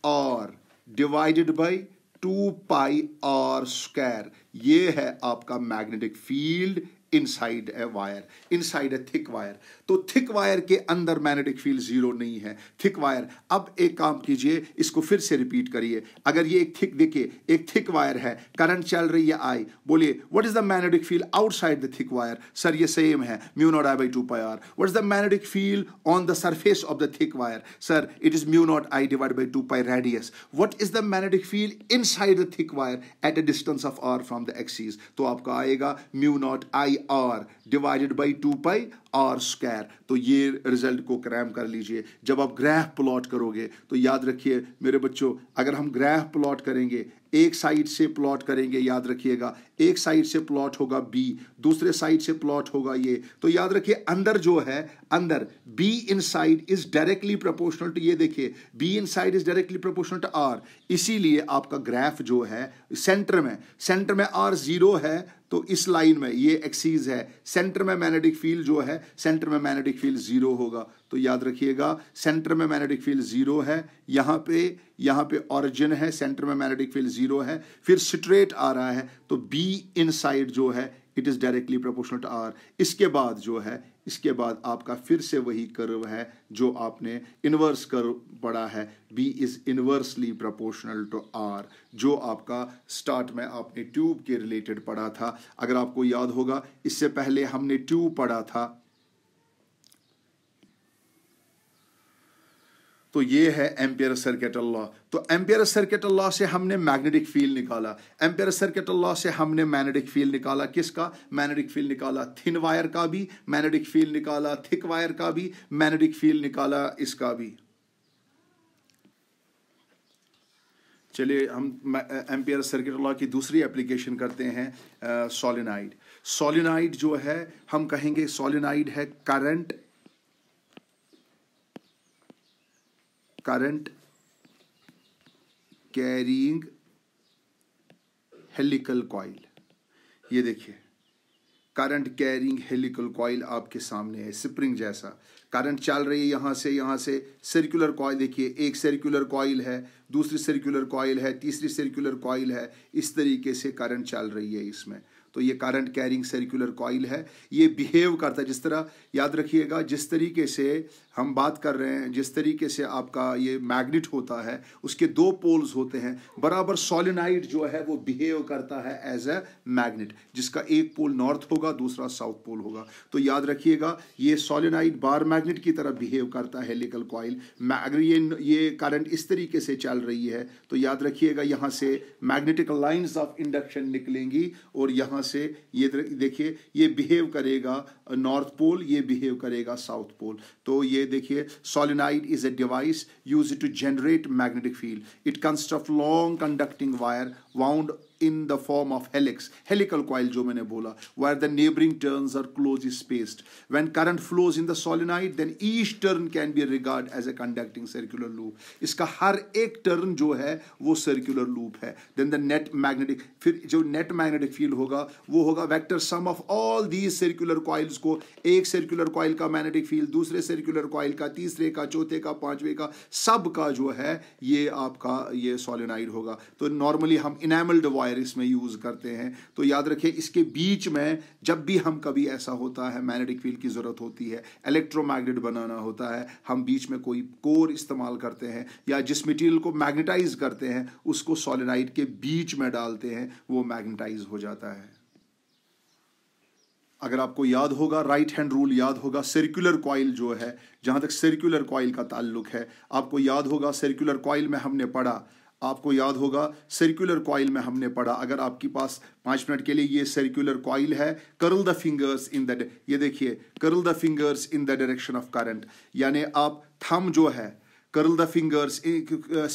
R divided by two pi R square ये है आपका magnetic field inside a wire inside a thick wire तो थिक वायर के अंदर मैग्नेटिक फील्ड जीरो नहीं है थिक वायर अब एक काम कीजिए इसको फिर से रिपीट करिए अगर ये एक थिक देखिए एक थिक वायर है करंट चल रही है आई बोलिए what is the magnetic field outside the thick wire sir ये सेम है mu naught I by two pi R what is the magnetic field on the surface of the thick wire sir it is mu naught I divide by two pi radius what is the magnetic field in the thick wire at a distance of R from the axis तो आपका आएगा mu naught I R divided by two pi R square तो ये result को cram कर लीजिए जब आप ग्राफ प्लॉट करोगे तो याद रखिए मेरे बच्चों अगर हम ग्राफ प्लॉट करेंगे एक साइड से प्लॉट करेंगे याद रखिएगा एक साइड से प्लॉट होगा बी दूसरे साइड से प्लॉट होगा ये तो याद रखिए अंदर जो है अंदर B inside is directly proportional to ये देखिए B inside is directly proportional to R इसीलिए आपका ग्राफ जो है सेंटर में सेंटर में आर जीरो है तो इस लाइन में ये एक्सीज है सेंटर में मैग्नेटिक फील्ड जो है सेंटर में मैग्नेटिक फील्ड ज़ीरो होगा तो याद रखिएगा सेंटर में मैग्नेटिक फील्ड ज़ीरो है यहां पे यहां पे ऑरिजिन है सेंटर में मैग्नेटिक फील्ड ज़ीरो है फिर स्ट्रेट आ रहा है तो बी इनसाइड जो है it is directly proportional to R इसके बाद जो है इसके बाद आपका फिर से वही कर्व है जो आपने इन्वर्स कर्व पढ़ा है B is inversely proportional to R जो आपका स्टार्ट में आपने ट्यूब के रिलेटेड पढ़ा था अगर आपको याद होगा इससे पहले हमने ट्यूब पढ़ा था तो ये है एम्पियर सर्किट लॉ तो एम्पियर सर्किट लॉ से हमने मैग्नेटिक फील्ड निकाला एम्पियर सर्किट लॉ से हमने मैग्नेटिक फील्ड निकाला किसका मैग्नेटिक फील्ड निकाला थिन वायर का भी मैग्नेटिक फील्ड निकाला थिक वायर का भी मैग्नेटिक फील्ड निकाला इसका भी चलिए हम एम्पियर सर्किट लॉ की दूसरी एप्लीकेशन करते हैं सोलिनाइड सोलिनाइड जो है हम कहेंगे सोलिनाइड है current current carrying helical coil ये देखिए करंट कैरिंग हेलिकल कॉइल आपके सामने है स्प्रिंग जैसा करंट चल रही है यहां से यहां से सर्कुलर कॉइल देखिए एक सर्कुलर कॉइल है दूसरी सर्कुलर कॉइल है तीसरी सर्कुलर कॉइल है इस तरीके से करंट चल रही है इसमें तो ये करंट कैरिंग सर्कुलर कॉइल है ये बिहेव करता है जिस तरह याद रखिएगा जिस तरीके से हम बात कर रहे हैं जिस तरीके से आपका ये मैग्नेट होता है उसके दो पोल्स होते हैं बराबर सोलिनाइड जो है वो बिहेव करता है एज ए मैग्नेट जिसका एक पोल नॉर्थ होगा दूसरा साउथ पोल होगा तो याद रखिएगा ये सोलिनाइड बार मैग्नेट की तरह बिहेव करता है लिकल कॉइल अगर ये ये करंट इस तरीके से चल रही है तो याद रखिएगा यहाँ से मैग्नेटिक लाइन्स ऑफ इंडक्शन निकलेंगी और यहाँ से ये देखिए ये बिहेव करेगा नॉर्थ पोल ये बिहेव करेगा साउथ पोल तो ये ये देखिए solenoid is a device used to generate magnetic field it consists of long conducting wire wound in the form of helix helical coil जो मैंने बोला, where the neighbouring turns are close spaced when current flows in the solenoid then each turn can be regard as a conducting circular loop इसका हर एक turn जो है वो circular loop है देन द नेट मैग्नेटिक फिर जो net magnetic field होगा वो होगा vector sum of all these circular coils को एक सर्क्यूलर कॉइल का मैग्नेटिक फील्ड दूसरे सर्क्यूलर कॉइल का तीसरे का चौथे का पांचवे का सब का जो है ये आपका ये सोलिनाइड होगा तो नॉर्मली हम इनेमल्ड वॉय वायरस में यूज़ करते हैं तो याद रखिए इसके बीच में जब भी हम कभी ऐसा होता है मैग्नेटिक फील्ड की ज़रूरत होती है इलेक्ट्रोमैग्नेट बनाना होता है हम बीच में कोई कोर इस्तेमाल करते हैं या जिस मटेरियल को मैग्नेटाइज करते हैं उसको सोलिनाइट के बीच में डालते हैं वो मैग्नेटाइज हो जाता है अगर आपको याद होगा राइट हैंड रूल याद होगा सर्कुलर कॉइल जो है जहां तक सर्कुलर कॉइल का ताल्लुक है आपको याद होगा सर्कुलर कॉइल में हमने पढ़ा आपको याद होगा सर्कुलर कॉइल में हमने पढ़ा अगर आपके पास पांच मिनट के लिए ये सर्कुलर कॉइल है curl the fingers in the ये देखिए curl the fingers in the direction of current यानी आप थम जो है curl the fingers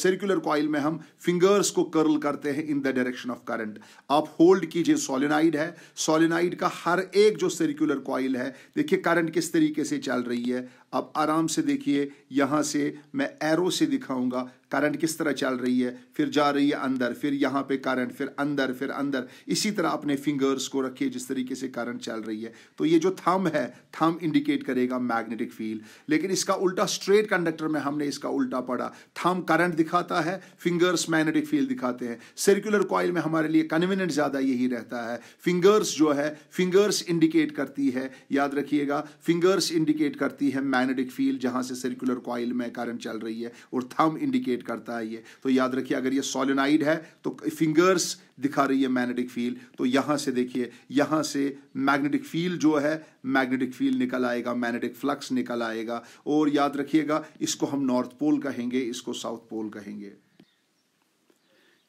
circular coil में हम फिंगर्स को कर्ल करते हैं in the direction of current आप होल्ड कीजिए सोलिनाइड है सोलिनाइड का हर एक जो सर्कुलर कॉइल है देखिए करंट किस तरीके से चल रही है आप आराम से देखिए यहाँ से मैं एरो से दिखाऊंगा करंट किस तरह चल रही है फिर जा रही है अंदर फिर यहाँ पे करंट फिर अंदर फिर अंदर इसी तरह अपने फिंगर्स को रखिए जिस तरीके से करंट चल रही है तो ये जो थम है थम इंडिकेट करेगा मैग्नेटिक फील्ड लेकिन इसका उल्टा स्ट्रेट कंडक्टर में हमने इसका उल्टा पढ़ा थम करंट दिखाता है फिंगर्स मैग्नेटिक फील्ड दिखाते हैं सर्कुलर कॉयल में हमारे लिए कन्वीनियंट ज़्यादा यही रहता है फिंगर्स जो है फिंगर्स इंडिकेट करती है याद रखिएगा फिंगर्स इंडिकेट करती है मैग्नेटिक फील्ड जहाँ से सर्कुलर कॉयल में करंट चल रही है और थम इंडिकेट इंडिकेट करता है ये तो याद रखिए अगर ये सोलिनाइड है तो फिंगर्स दिखा रही है मैग्नेटिक फील्ड तो यहाँ से देखिए यहाँ से मैग्नेटिक फील्ड जो है मैग्नेटिक फील्ड निकल आएगा मैग्नेटिक फ्लक्स निकल आएगा और याद रखिएगा इसको हम नॉर्थ पोल कहेंगे इसको साउथ पोल कहेंगे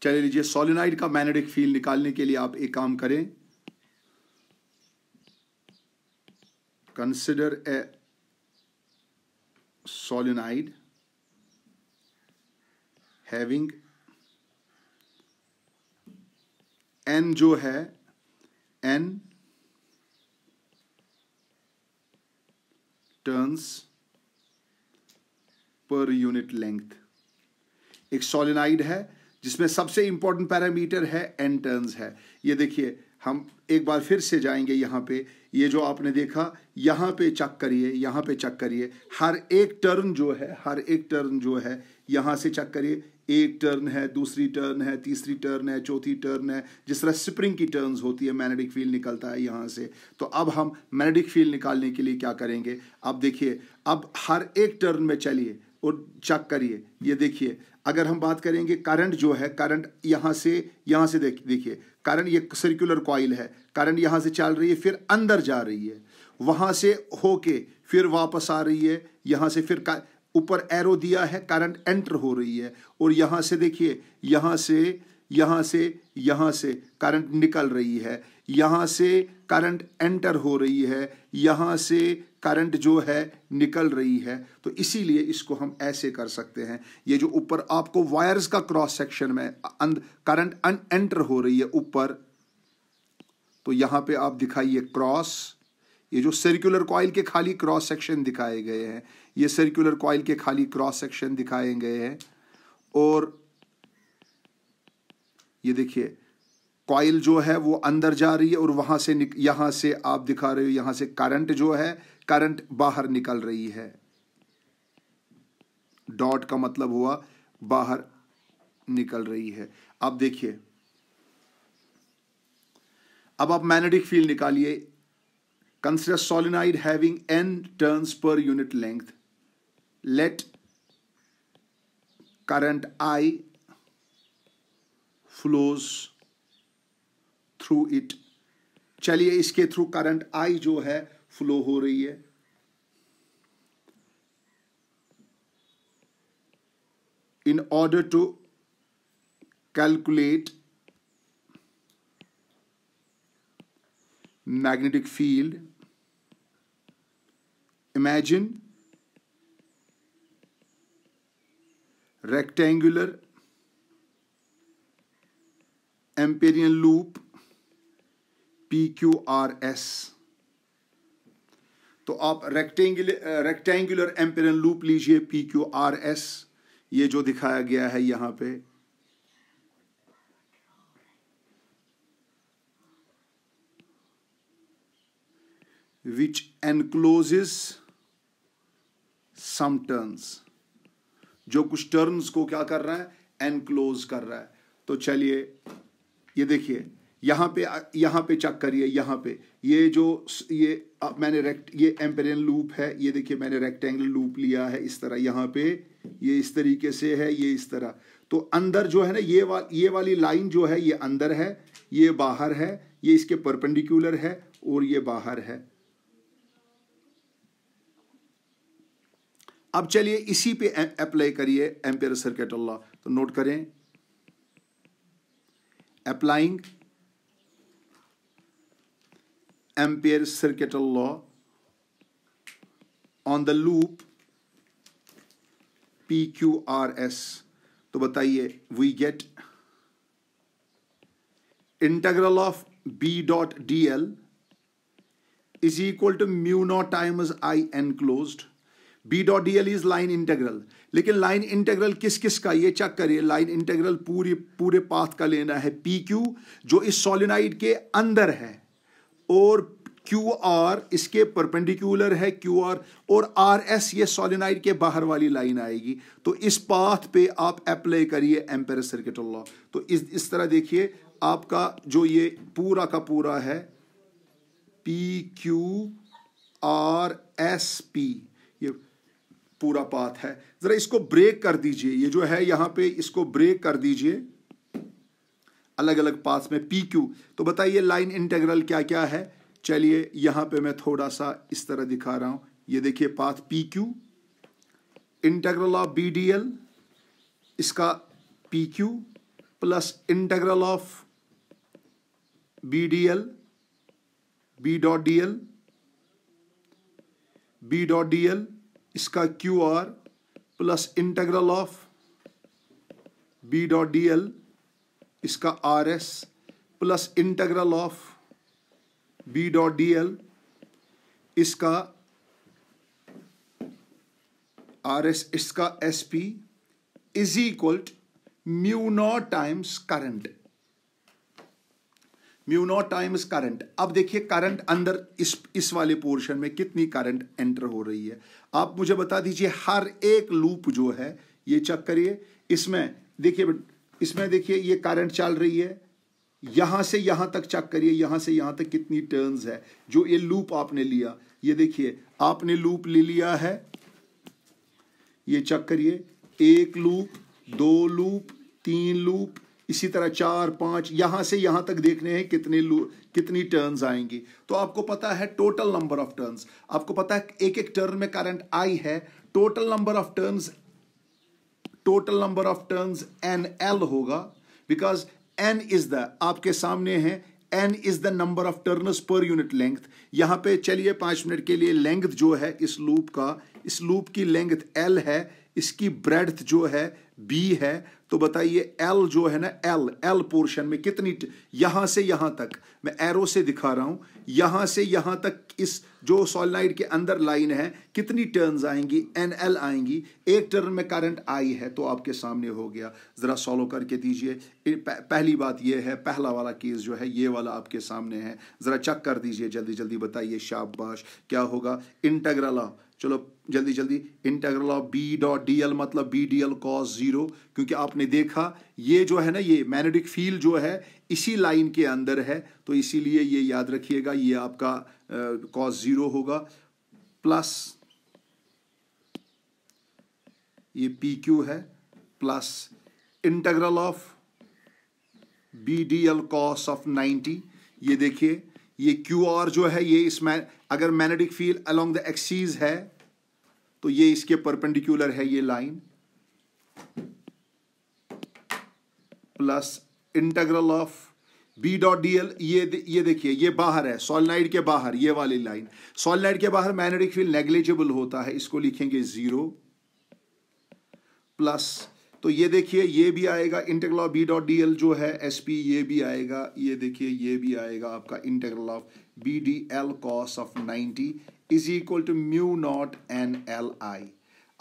चले लीजिए सोलिनाइड का मैग्नेटिक फील्ड निकालने के लिए आप एक काम करें consider a solenoid having N जो है N turns per unit length एक सोलिनाइड है जिसमें सबसे इंपॉर्टेंट पैरामीटर है एन टर्न्स है ये देखिए हम एक बार फिर से जाएंगे यहां पे ये जो आपने देखा यहां पे चेक करिए यहां पे चेक करिए हर एक टर्न जो है हर एक टर्न जो है यहां से चेक करिए एक टर्न है दूसरी टर्न है तीसरी टर्न है चौथी टर्न है जिस तरह स्प्रिंग की टर्न्स होती है मैग्नेटिक फील्ड निकलता है यहाँ से तो अब हम मैग्नेटिक फील्ड निकालने के लिए क्या करेंगे अब देखिए अब हर एक टर्न में चलिए और चेक करिए ये देखिए अगर हम बात करेंगे करंट जो है करंट यहाँ से यहाँ से देखिए करंट ये सर्कुलर कॉइल है करंट यहाँ से चल रही है फिर अंदर जा रही है वहाँ से होके फिर वापस आ रही है यहाँ से फिर ऊपर एरो दिया है करंट एंटर हो रही है और यहां से देखिए यहां से यहां से यहां से करंट निकल रही है यहां से करंट एंटर हो रही है यहां से करंट जो है निकल रही है तो इसीलिए इसको हम ऐसे कर सकते हैं ये जो ऊपर आपको वायर्स का क्रॉस सेक्शन में करंट अन एंटर हो रही है ऊपर तो यहां पे आप दिखाइए क्रॉस ये जो सर्कुलर कॉयल के खाली क्रॉस सेक्शन दिखाए गए हैं ये सर्कुलर कॉइल के खाली क्रॉस सेक्शन दिखाए गए हैं और ये देखिए कॉइल जो है वो अंदर जा रही है और वहां से यहां से आप दिखा रहे हो यहां से करंट जो है करंट बाहर निकल रही है डॉट का मतलब हुआ बाहर निकल रही है अब देखिए अब आप मैग्नेटिक फील्ड निकालिए consider solenoid having N turns per unit length let current I flows through it चलिए इसके थ्रू करंट आई जो है फ्लो हो रही है in order to calculate magnetic field imagine rectangular loop P Q R S तो आप rectangular rectangular Amperian loop लीजिए पी क्यू आर एस ये जो दिखाया गया है यहां पे विच एनक्लोजेस सम टर्न्स जो कुछ टर्म्स को क्या कर रहा है एनक्लोज कर रहा है तो चलिए ये देखिए यहाँ पे यहाँ पे चेक करिए यहाँ पे ये जो ये मैंने रेक्ट ये एम्पेरियन लूप है ये देखिए मैंने रेक्टेंगल लूप लिया है इस तरह यहाँ पे ये इस तरीके से है ये इस तरह तो अंदर जो है ना ये वा ये वाली लाइन जो है ये अंदर है ये बाहर है ये इसके परपेंडिकुलर है और ये बाहर है अब चलिए इसी पे अप्लाई करिए एम्पेयर सर्किट अल्लाह तो नोट करें applying ampere circuit law on the loop P Q R S तो बताइए we get integral of B dot D L is equal to mu naught times I enclosed B dot D L is line integral लेकिन line integral किस किस का ये check करिए line integral पूरी पूरे पाथ का लेना है पी क्यू जो इस सोलिनाइड के अंदर है और क्यू आर इसके परपेंडिकुलर है क्यू आर और आर एस ये सोलिनाइड के बाहर वाली लाइन आएगी तो इस पाथ पे आप अप्लाई करिए एम्पेर सर्किट लॉ तो इस इस तरह देखिए आपका जो ये पूरा का पूरा है P Q R S P पूरा पाथ है ज़रा इसको ब्रेक कर दीजिए ये जो है यहां पे इसको ब्रेक कर दीजिए अलग अलग पास में पी क्यू तो बताइए लाइन इंटेग्रल क्या क्या है चलिए यहां पे मैं थोड़ा सा इस तरह दिखा रहा हूं ये देखिए path P Q integral of B D L इसका P Q plus integral of B D L B dot D L B dot D L इसका Q R plus integral of B dot D L इसका R S plus integral of B dot D L इसका R S इसका S P is equal mu naught times current mu naught times current अब देखिए current अंदर इस इस वाले portion में कितनी करंट एंटर हो रही है आप मुझे बता दीजिए हर एक लूप जो है ये चेक करिए इसमें देखिए इसमें देखिए ये करंट चल रही है यहां से यहां तक चेक करिए यहां से यहां तक कितनी टर्न्स है जो ये लूप आपने लिया ये देखिए आपने लूप ले लिया है ये चेक करिए एक लूप दो लूप तीन लूप इसी तरह चार पांच यहां से यहां तक देखने हैं कितने कितनी टर्न्स आएंगी तो आपको पता है टोटल नंबर ऑफ टर्न्स आपको पता है एक एक टर्न में करंट आई है total number of turns total number of turns N L होगा बिकॉज एन इज द आपके सामने है N is the number of turns per unit length यहां पे चलिए पांच मिनट के लिए लेंथ जो है इस लूप का इस लूप की लेंथ एल है इसकी ब्रेड्थ जो है बी है तो बताइए एल जो है ना एल एल पोर्शन में कितनी यहां से यहां तक मैं एरो से दिखा रहा हूं यहां से यहां तक इस जो सोलनाइड के अंदर लाइन है कितनी टर्न्स आएंगी एन एल आएंगी एक टर्न में करंट आई है तो आपके सामने हो गया ज़रा सॉल्व करके दीजिए पहली बात यह है पहला वाला केस जो है ये वाला आपके सामने है ज़रा चेक कर दीजिए जल्दी जल्दी बताइए शाबाश क्या होगा ऑफ चलो जल्दी जल्दी integral of B dot D L मतलब B D L cos zero क्योंकि आपने देखा ये जो है ना ये मैग्नेटिक फील्ड जो है इसी लाइन के अंदर है तो इसीलिए ये याद रखिएगा ये आपका कॉस जीरो होगा प्लस ये पी क्यू है plus integral of B D L cos of ninety ये देखिए ये क्यू आर जो है ये इसमें अगर magnetic field along the axis है तो ये इसके परपेंडिकुलर है ये line plus integral of B dot D L ये ये देखिए ये बाहर है सोलनाइड के बाहर ये वाली लाइन सोलनाइड के बाहर मैग्नेटिक फील्ड नेग्लिजिबल होता है इसको लिखेंगे जीरो प्लस तो ये देखिए ये भी आएगा integral of B dot D L जो है एस पी ये भी आएगा ये देखिए ये भी आएगा आपका integral of B D L cos of ninety is equal to mu naught N L I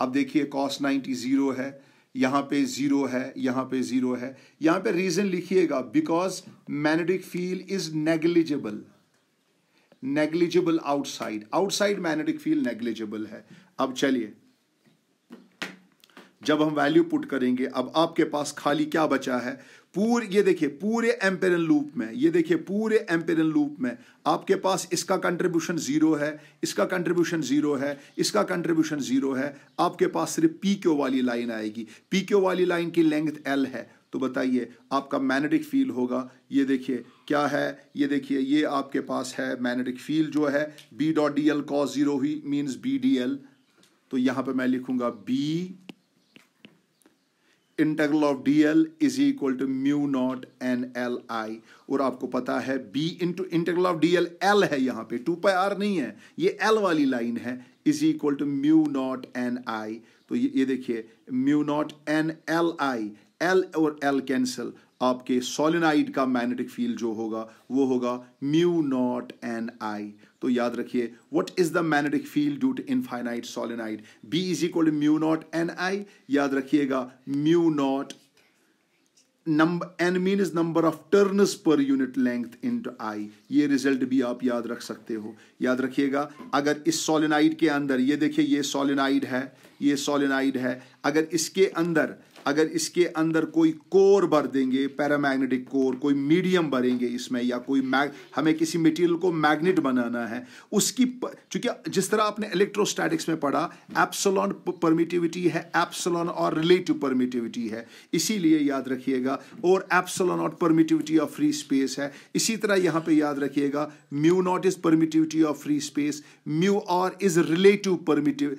अब देखिए कॉस नाइन्टी जीरो है यहाँ पे जीरो है यहाँ पे जीरो है यहाँ पे रीजन लिखिएगा because magnetic field is negligible negligible outside outside magnetic field negligible है अब चलिए जब हम वैल्यू पुट करेंगे अब आपके पास खाली क्या बचा है पूरे ये देखिए पूरे एम्पेरन लूप में ये देखिए पूरे एम्पेरन लूप में आपके पास इसका कंट्रीब्यूशन ज़ीरो है इसका कंट्रीब्यूशन ज़ीरो है इसका कंट्रीब्यूशन ज़ीरो है आपके पास सिर्फ पी क्यू वाली लाइन आएगी पी क्यो वाली लाइन की लेंथ एल है तो बताइए आपका मैग्नेटिक फील्ड होगा ये देखिए क्या है ये देखिए ये आपके पास है मैग्नेटिक फील्ड जो है B dot D L cos zero ही मीन्स बी डी एल तो यहाँ पे मैं लिखूँगा B integral of D L is equal to mu naught N L I और आपको पता है B into integral of D L L है यहाँ पे टू पाई आर नहीं है ये एल वाली लाइन है is equal to mu naught N I तो ये ये देखिए mu naught N L I L और एल कैंसिल आपके सोलिनाइड का मैग्नेटिक फील्ड जो होगा वो होगा म्यू नॉट एन आई तो याद रखिए what is the magnetic field due to infinite solenoid B is equal to mu naught N I याद रखिएगा mu naught number N mean is number of turn per unit length into I ये result भी आप याद रख सकते हो याद रखिएगा अगर इस सोलिनाइड के अंदर ये देखिए ये सोलिनाइड है ये सोलिनाइड है अगर इसके अंदर अगर इसके अंदर कोई कोर भर देंगे पैरामैग्नेटिक कोर कोई मीडियम भरेंगे इसमें या कोई मैग हमें किसी मटेरियल को मैग्नेट बनाना है उसकी चूंकि जिस तरह आपने इलेक्ट्रोस्टैटिक्स में पढ़ा एप्सलॉन परमिटिविटी है एप्सलॉन और रिलेटिव परमिटिविटी है इसीलिए याद रखिएगा और एप्सलॉन और परमिटिविटी ऑफ फ्री स्पेस है इसी तरह यहाँ पर याद रखिएगा mu naught is permittivity of free space mu R is relative permittive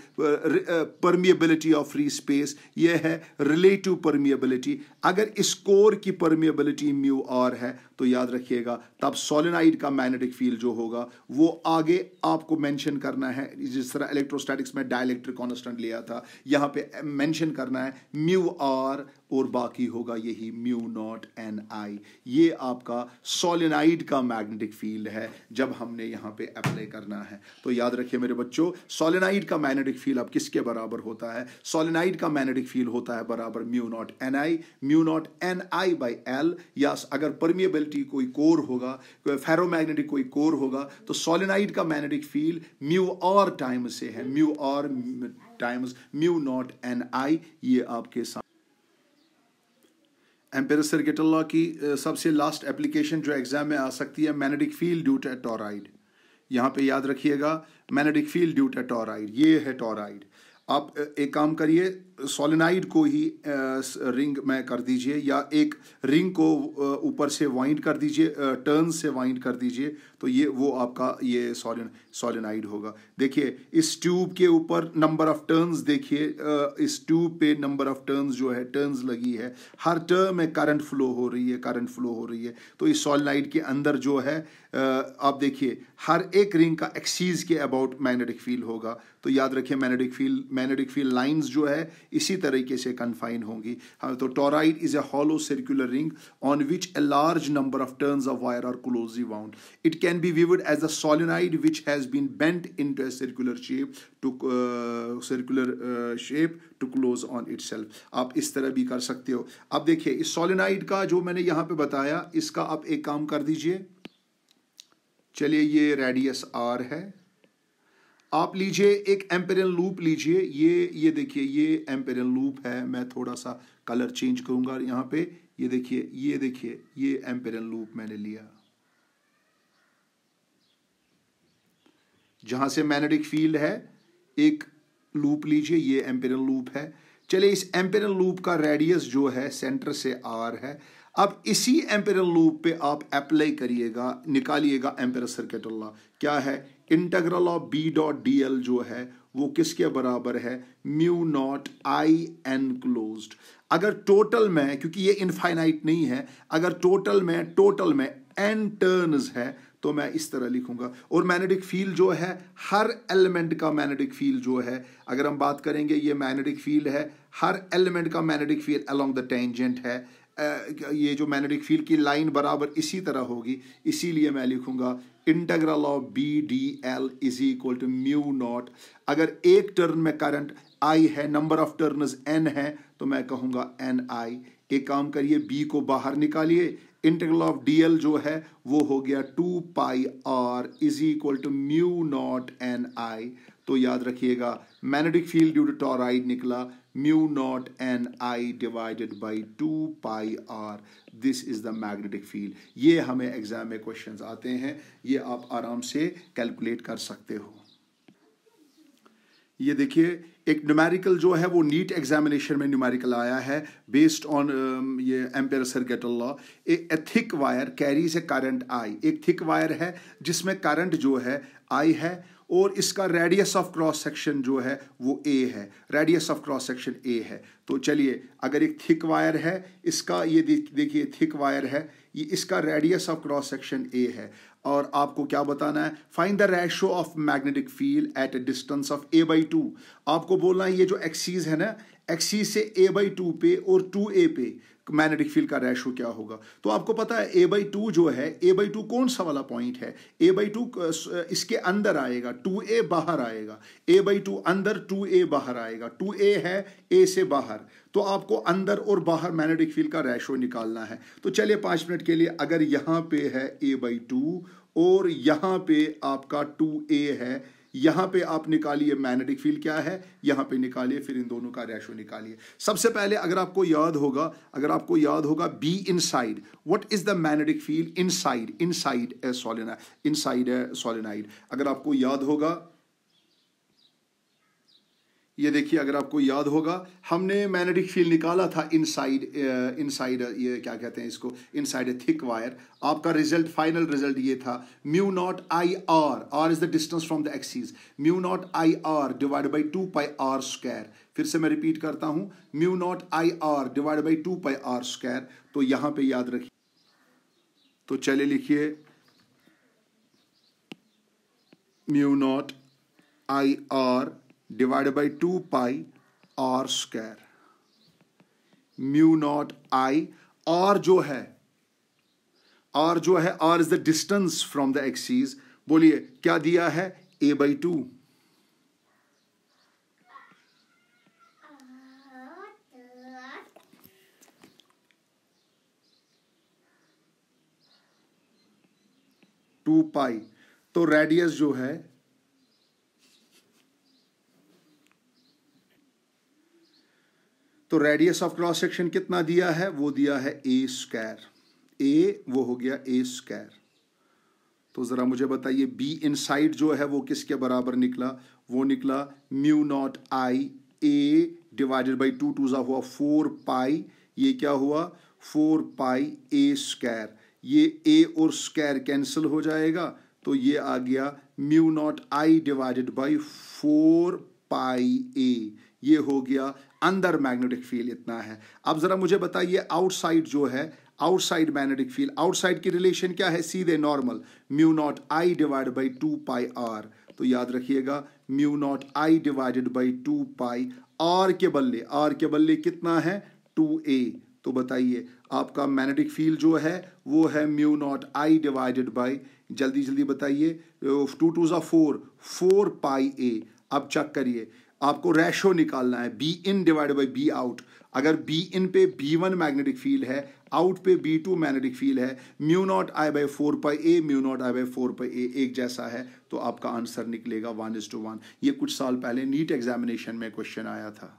permeability of free space यह है रिलेटिव permeability अगर इस कोर की परमिएबिलिटी म्यू आर है तो याद रखिएगा तब सोलेनाइड का मैग्नेटिक फील्ड जो होगा वो आगे आपको मेंशन करना है जिस तरह इलेक्ट्रोस्टैटिक्स में डायलैक्ट्रिक कॉन्स्टेंट लिया था यहाँ पे मेंशन करना है म्यू आर और बाकी होगा यही म्यू नॉट एन आई ये आपका सोलेनाइड का मैग्नेटिक फील्ड है जब हमने यहाँ पे अप्लाई करना है तो याद रखिए मेरे बच्चों सोलेनाइड का मैग्नेटिक फील्ड अब किसके बराबर होता है सोलेनाइड का मैग्नेटिक फील्ड होता है बराबर mu naught N I mu mu naught N I by L या अगर परमिएबिलिटी कोई कोर होगा कोई फेरोमैग्नेटिक कोई कोर होगा तो सोलिनाइड का मैग्नेटिक फील्ड म्यू और टाइम से है म्यू और times mu naught N I ये आपके साथ एम्पेर गेटल की सबसे लास्ट एप्लीकेशन जो एग्जाम में आ सकती है magnetic field due to toroid यहाँ पे याद रखिएगा magnetic field due to toroid ये है टॉराइड आप एक काम करिए सोलिनाइड को ही रिंग में कर दीजिए या एक रिंग को ऊपर से वाइंड कर दीजिए टर्न से वाइंड कर दीजिए तो ये वो आपका ये सोलिन सोलिनाइड होगा देखिए इस ट्यूब के ऊपर नंबर ऑफ टर्न्स देखिए इस ट्यूब पे नंबर ऑफ टर्न्स जो है टर्न्स लगी है हर टर्म में करंट फ्लो हो रही है करंट फ्लो हो रही है तो इस सोलिनाइड के अंदर जो है आप देखिए हर एक रिंग का एक्सीज के अबाउट मैग्नेटिक फील्ड होगा तो याद रखिए magnetic field magnetic field lines जो है इसी तरीके से कन्फाइन होंगी हाँ तो toroid is a hollow circular ring on which a large number of turns of wire are closely wound it can be viewed as a solenoid which has been bent into a circular shape to circular shape to close on it आप इस तरह भी कर सकते हो अब देखिए इस सोलिनाइड का जो मैंने यहाँ पे बताया इसका आप एक काम कर दीजिए चलिए ये रेडियस आर है आप लीजिए एक एम्पेरियल लूप लीजिए ये ये देखिए ये एम्पेरियल लूप है मैं थोड़ा सा कलर चेंज करूंगा यहां पे ये देखिए ये देखिए ये एम्पेरियल लूप मैंने लिया जहां से मैग्नेटिक फील्ड है एक लूप लीजिए ये एम्पेरियल लूप है चलिए इस एम्पेरियल लूप का रेडियस जो है सेंटर से आर है अब इसी एम्पेरियल लूप पे आप अप्लाई करिएगा निकालिएगा एम्पेर सर्किट क्या है integral of B dot D L जो है वो किसके बराबर है mu naught I enclose अगर टोटल में क्योंकि ये इनफाइनाइट नहीं है अगर टोटल में टोटल में एन टर्न्स है तो मैं इस तरह लिखूंगा और मैग्नेटिक फील्ड जो है हर एलिमेंट का मैग्नेटिक फील्ड जो है अगर हम बात करेंगे ये मैग्नेटिक फील्ड है हर एलिमेंट का magnetic field along the tangent है ये जो मैग्नेटिक फील्ड की लाइन बराबर इसी तरह होगी इसीलिए मैं लिखूंगा integral of B D L is equal to mu naught अगर एक टर्न में करंट आई है नंबर ऑफ टर्न एन है तो मैं कहूंगा एन आई एक काम करिए बी को बाहर निकालिए इंटेग्रल ऑफ डी एल जो है वो हो गया two pi R is equal to mu naught N I तो याद रखिएगा magnetic field due to toroid निकला mu naught and i divided by 2 pi r this is the magnetic field ये हमें एग्ज़ाम में क्वेश्चंस आते हैं ये आप आराम से कैलकुलेट कर सकते हो ये देखिए एक न्यूमेरिकल जो है वो नीट एग्जामिनेशन में न्यूमेरिकल आया है बेस्ड ऑन um, ये एम्पेयर गेटल law a thick wire carries a current I एक थिक वायर है जिसमें करंट जो है आई है और इसका रेडियस ऑफ क्रॉस सेक्शन जो है वो ए है radius of cross section A है तो चलिए अगर एक थिक वायर है इसका ये देखिए थिक वायर है ये इसका radius of cross section A है और आपको क्या बताना है find the ratio of magnetic field at a distance of A by two आपको बोलना है ये जो एक्सीज है ना एक्सीज से ए बाई टू पे और टू ए पे मैग्नेटिक फील्ड का रेशो क्या होगा तो आपको पता है ए बाई टू जो है ए बाई टू कौन सा वाला पॉइंट है ए बाई टू इसके अंदर आएगा टू ए बाहर आएगा ए बाई टू अंदर टू ए बाहर आएगा टू ए है ए से बाहर तो आपको अंदर और बाहर मैग्नेटिक फील्ड का रेशो निकालना है तो चलिए पांच मिनट के लिए अगर यहां पे है ए बाई टू और यहाँ पे आपका टू ए है यहाँ पे आप निकालिए मैग्नेटिक फील्ड क्या है यहाँ पे निकालिए फिर इन दोनों का रेशो निकालिए सबसे पहले अगर आपको याद होगा अगर आपको याद होगा B inside what is the magnetic field inside inside a solenoid inside a solenoid अगर आपको याद होगा ये देखिए अगर आपको याद होगा हमने मैग्नेटिक फील्ड निकाला था इनसाइड इनसाइड uh, uh, ये क्या कहते हैं इसको इनसाइड ए थिक वायर आपका रिजल्ट फाइनल रिजल्ट ये था mu naught I R R is the distance from the axis mu naught I R divide by two pi R square फिर से मैं रिपीट करता हूँ mu naught I R divide by two pi R square तो यहाँ पे याद रखिए तो चले लिखिए mu naught I R divide by two pi R square mu naught I R जो है आर जो है R is the distance from the axis बोलिए क्या दिया है A by two two pi तो रेडियस जो है तो रेडियस ऑफ क्रॉस सेक्शन कितना दिया है वो दिया है ए स्क्वायर ए वो हो गया ए स्क्वायर तो ज़रा मुझे बताइए बी साइड जो है वो किसके बराबर निकला वो निकला mu naught I A divided by two two ज़ा हुआ फोर पाई ये क्या हुआ फोर पाई ए स्क्वायर ये ए और स्क्वायर कैंसिल हो जाएगा तो ये आ गया mu naught I divided by four pi A ये हो गया अंदर मैग्नेटिक फील्ड इतना है अब ज़रा मुझे बताइए आउटसाइड जो है आउटसाइड मैग्नेटिक फील्ड आउटसाइड की रिलेशन क्या है सीधे normal mu naught I divide by two pi R तो याद रखिएगा mu naught I divided by two pi R के बल्ले आर के बल्ले कितना है टू ए तो बताइए आपका मैग्नेटिक फील्ड जो है वो है mu naught I divided by जल्दी जल्दी बताइए टू टू ज़ा फोर फोर पाई ए अब चेक करिए आपको रेशो निकालना है B in divide by B out अगर बी इन पे बी वन मैग्नेटिक फील्ड है आउट पे बी टू मैग्नेटिक फील्ड है mu naught I by four pi A mu naught I by four pi A एक जैसा है तो आपका आंसर निकलेगा वन इज टू वन ये कुछ साल पहले नीट एग्जामिनेशन में क्वेश्चन आया था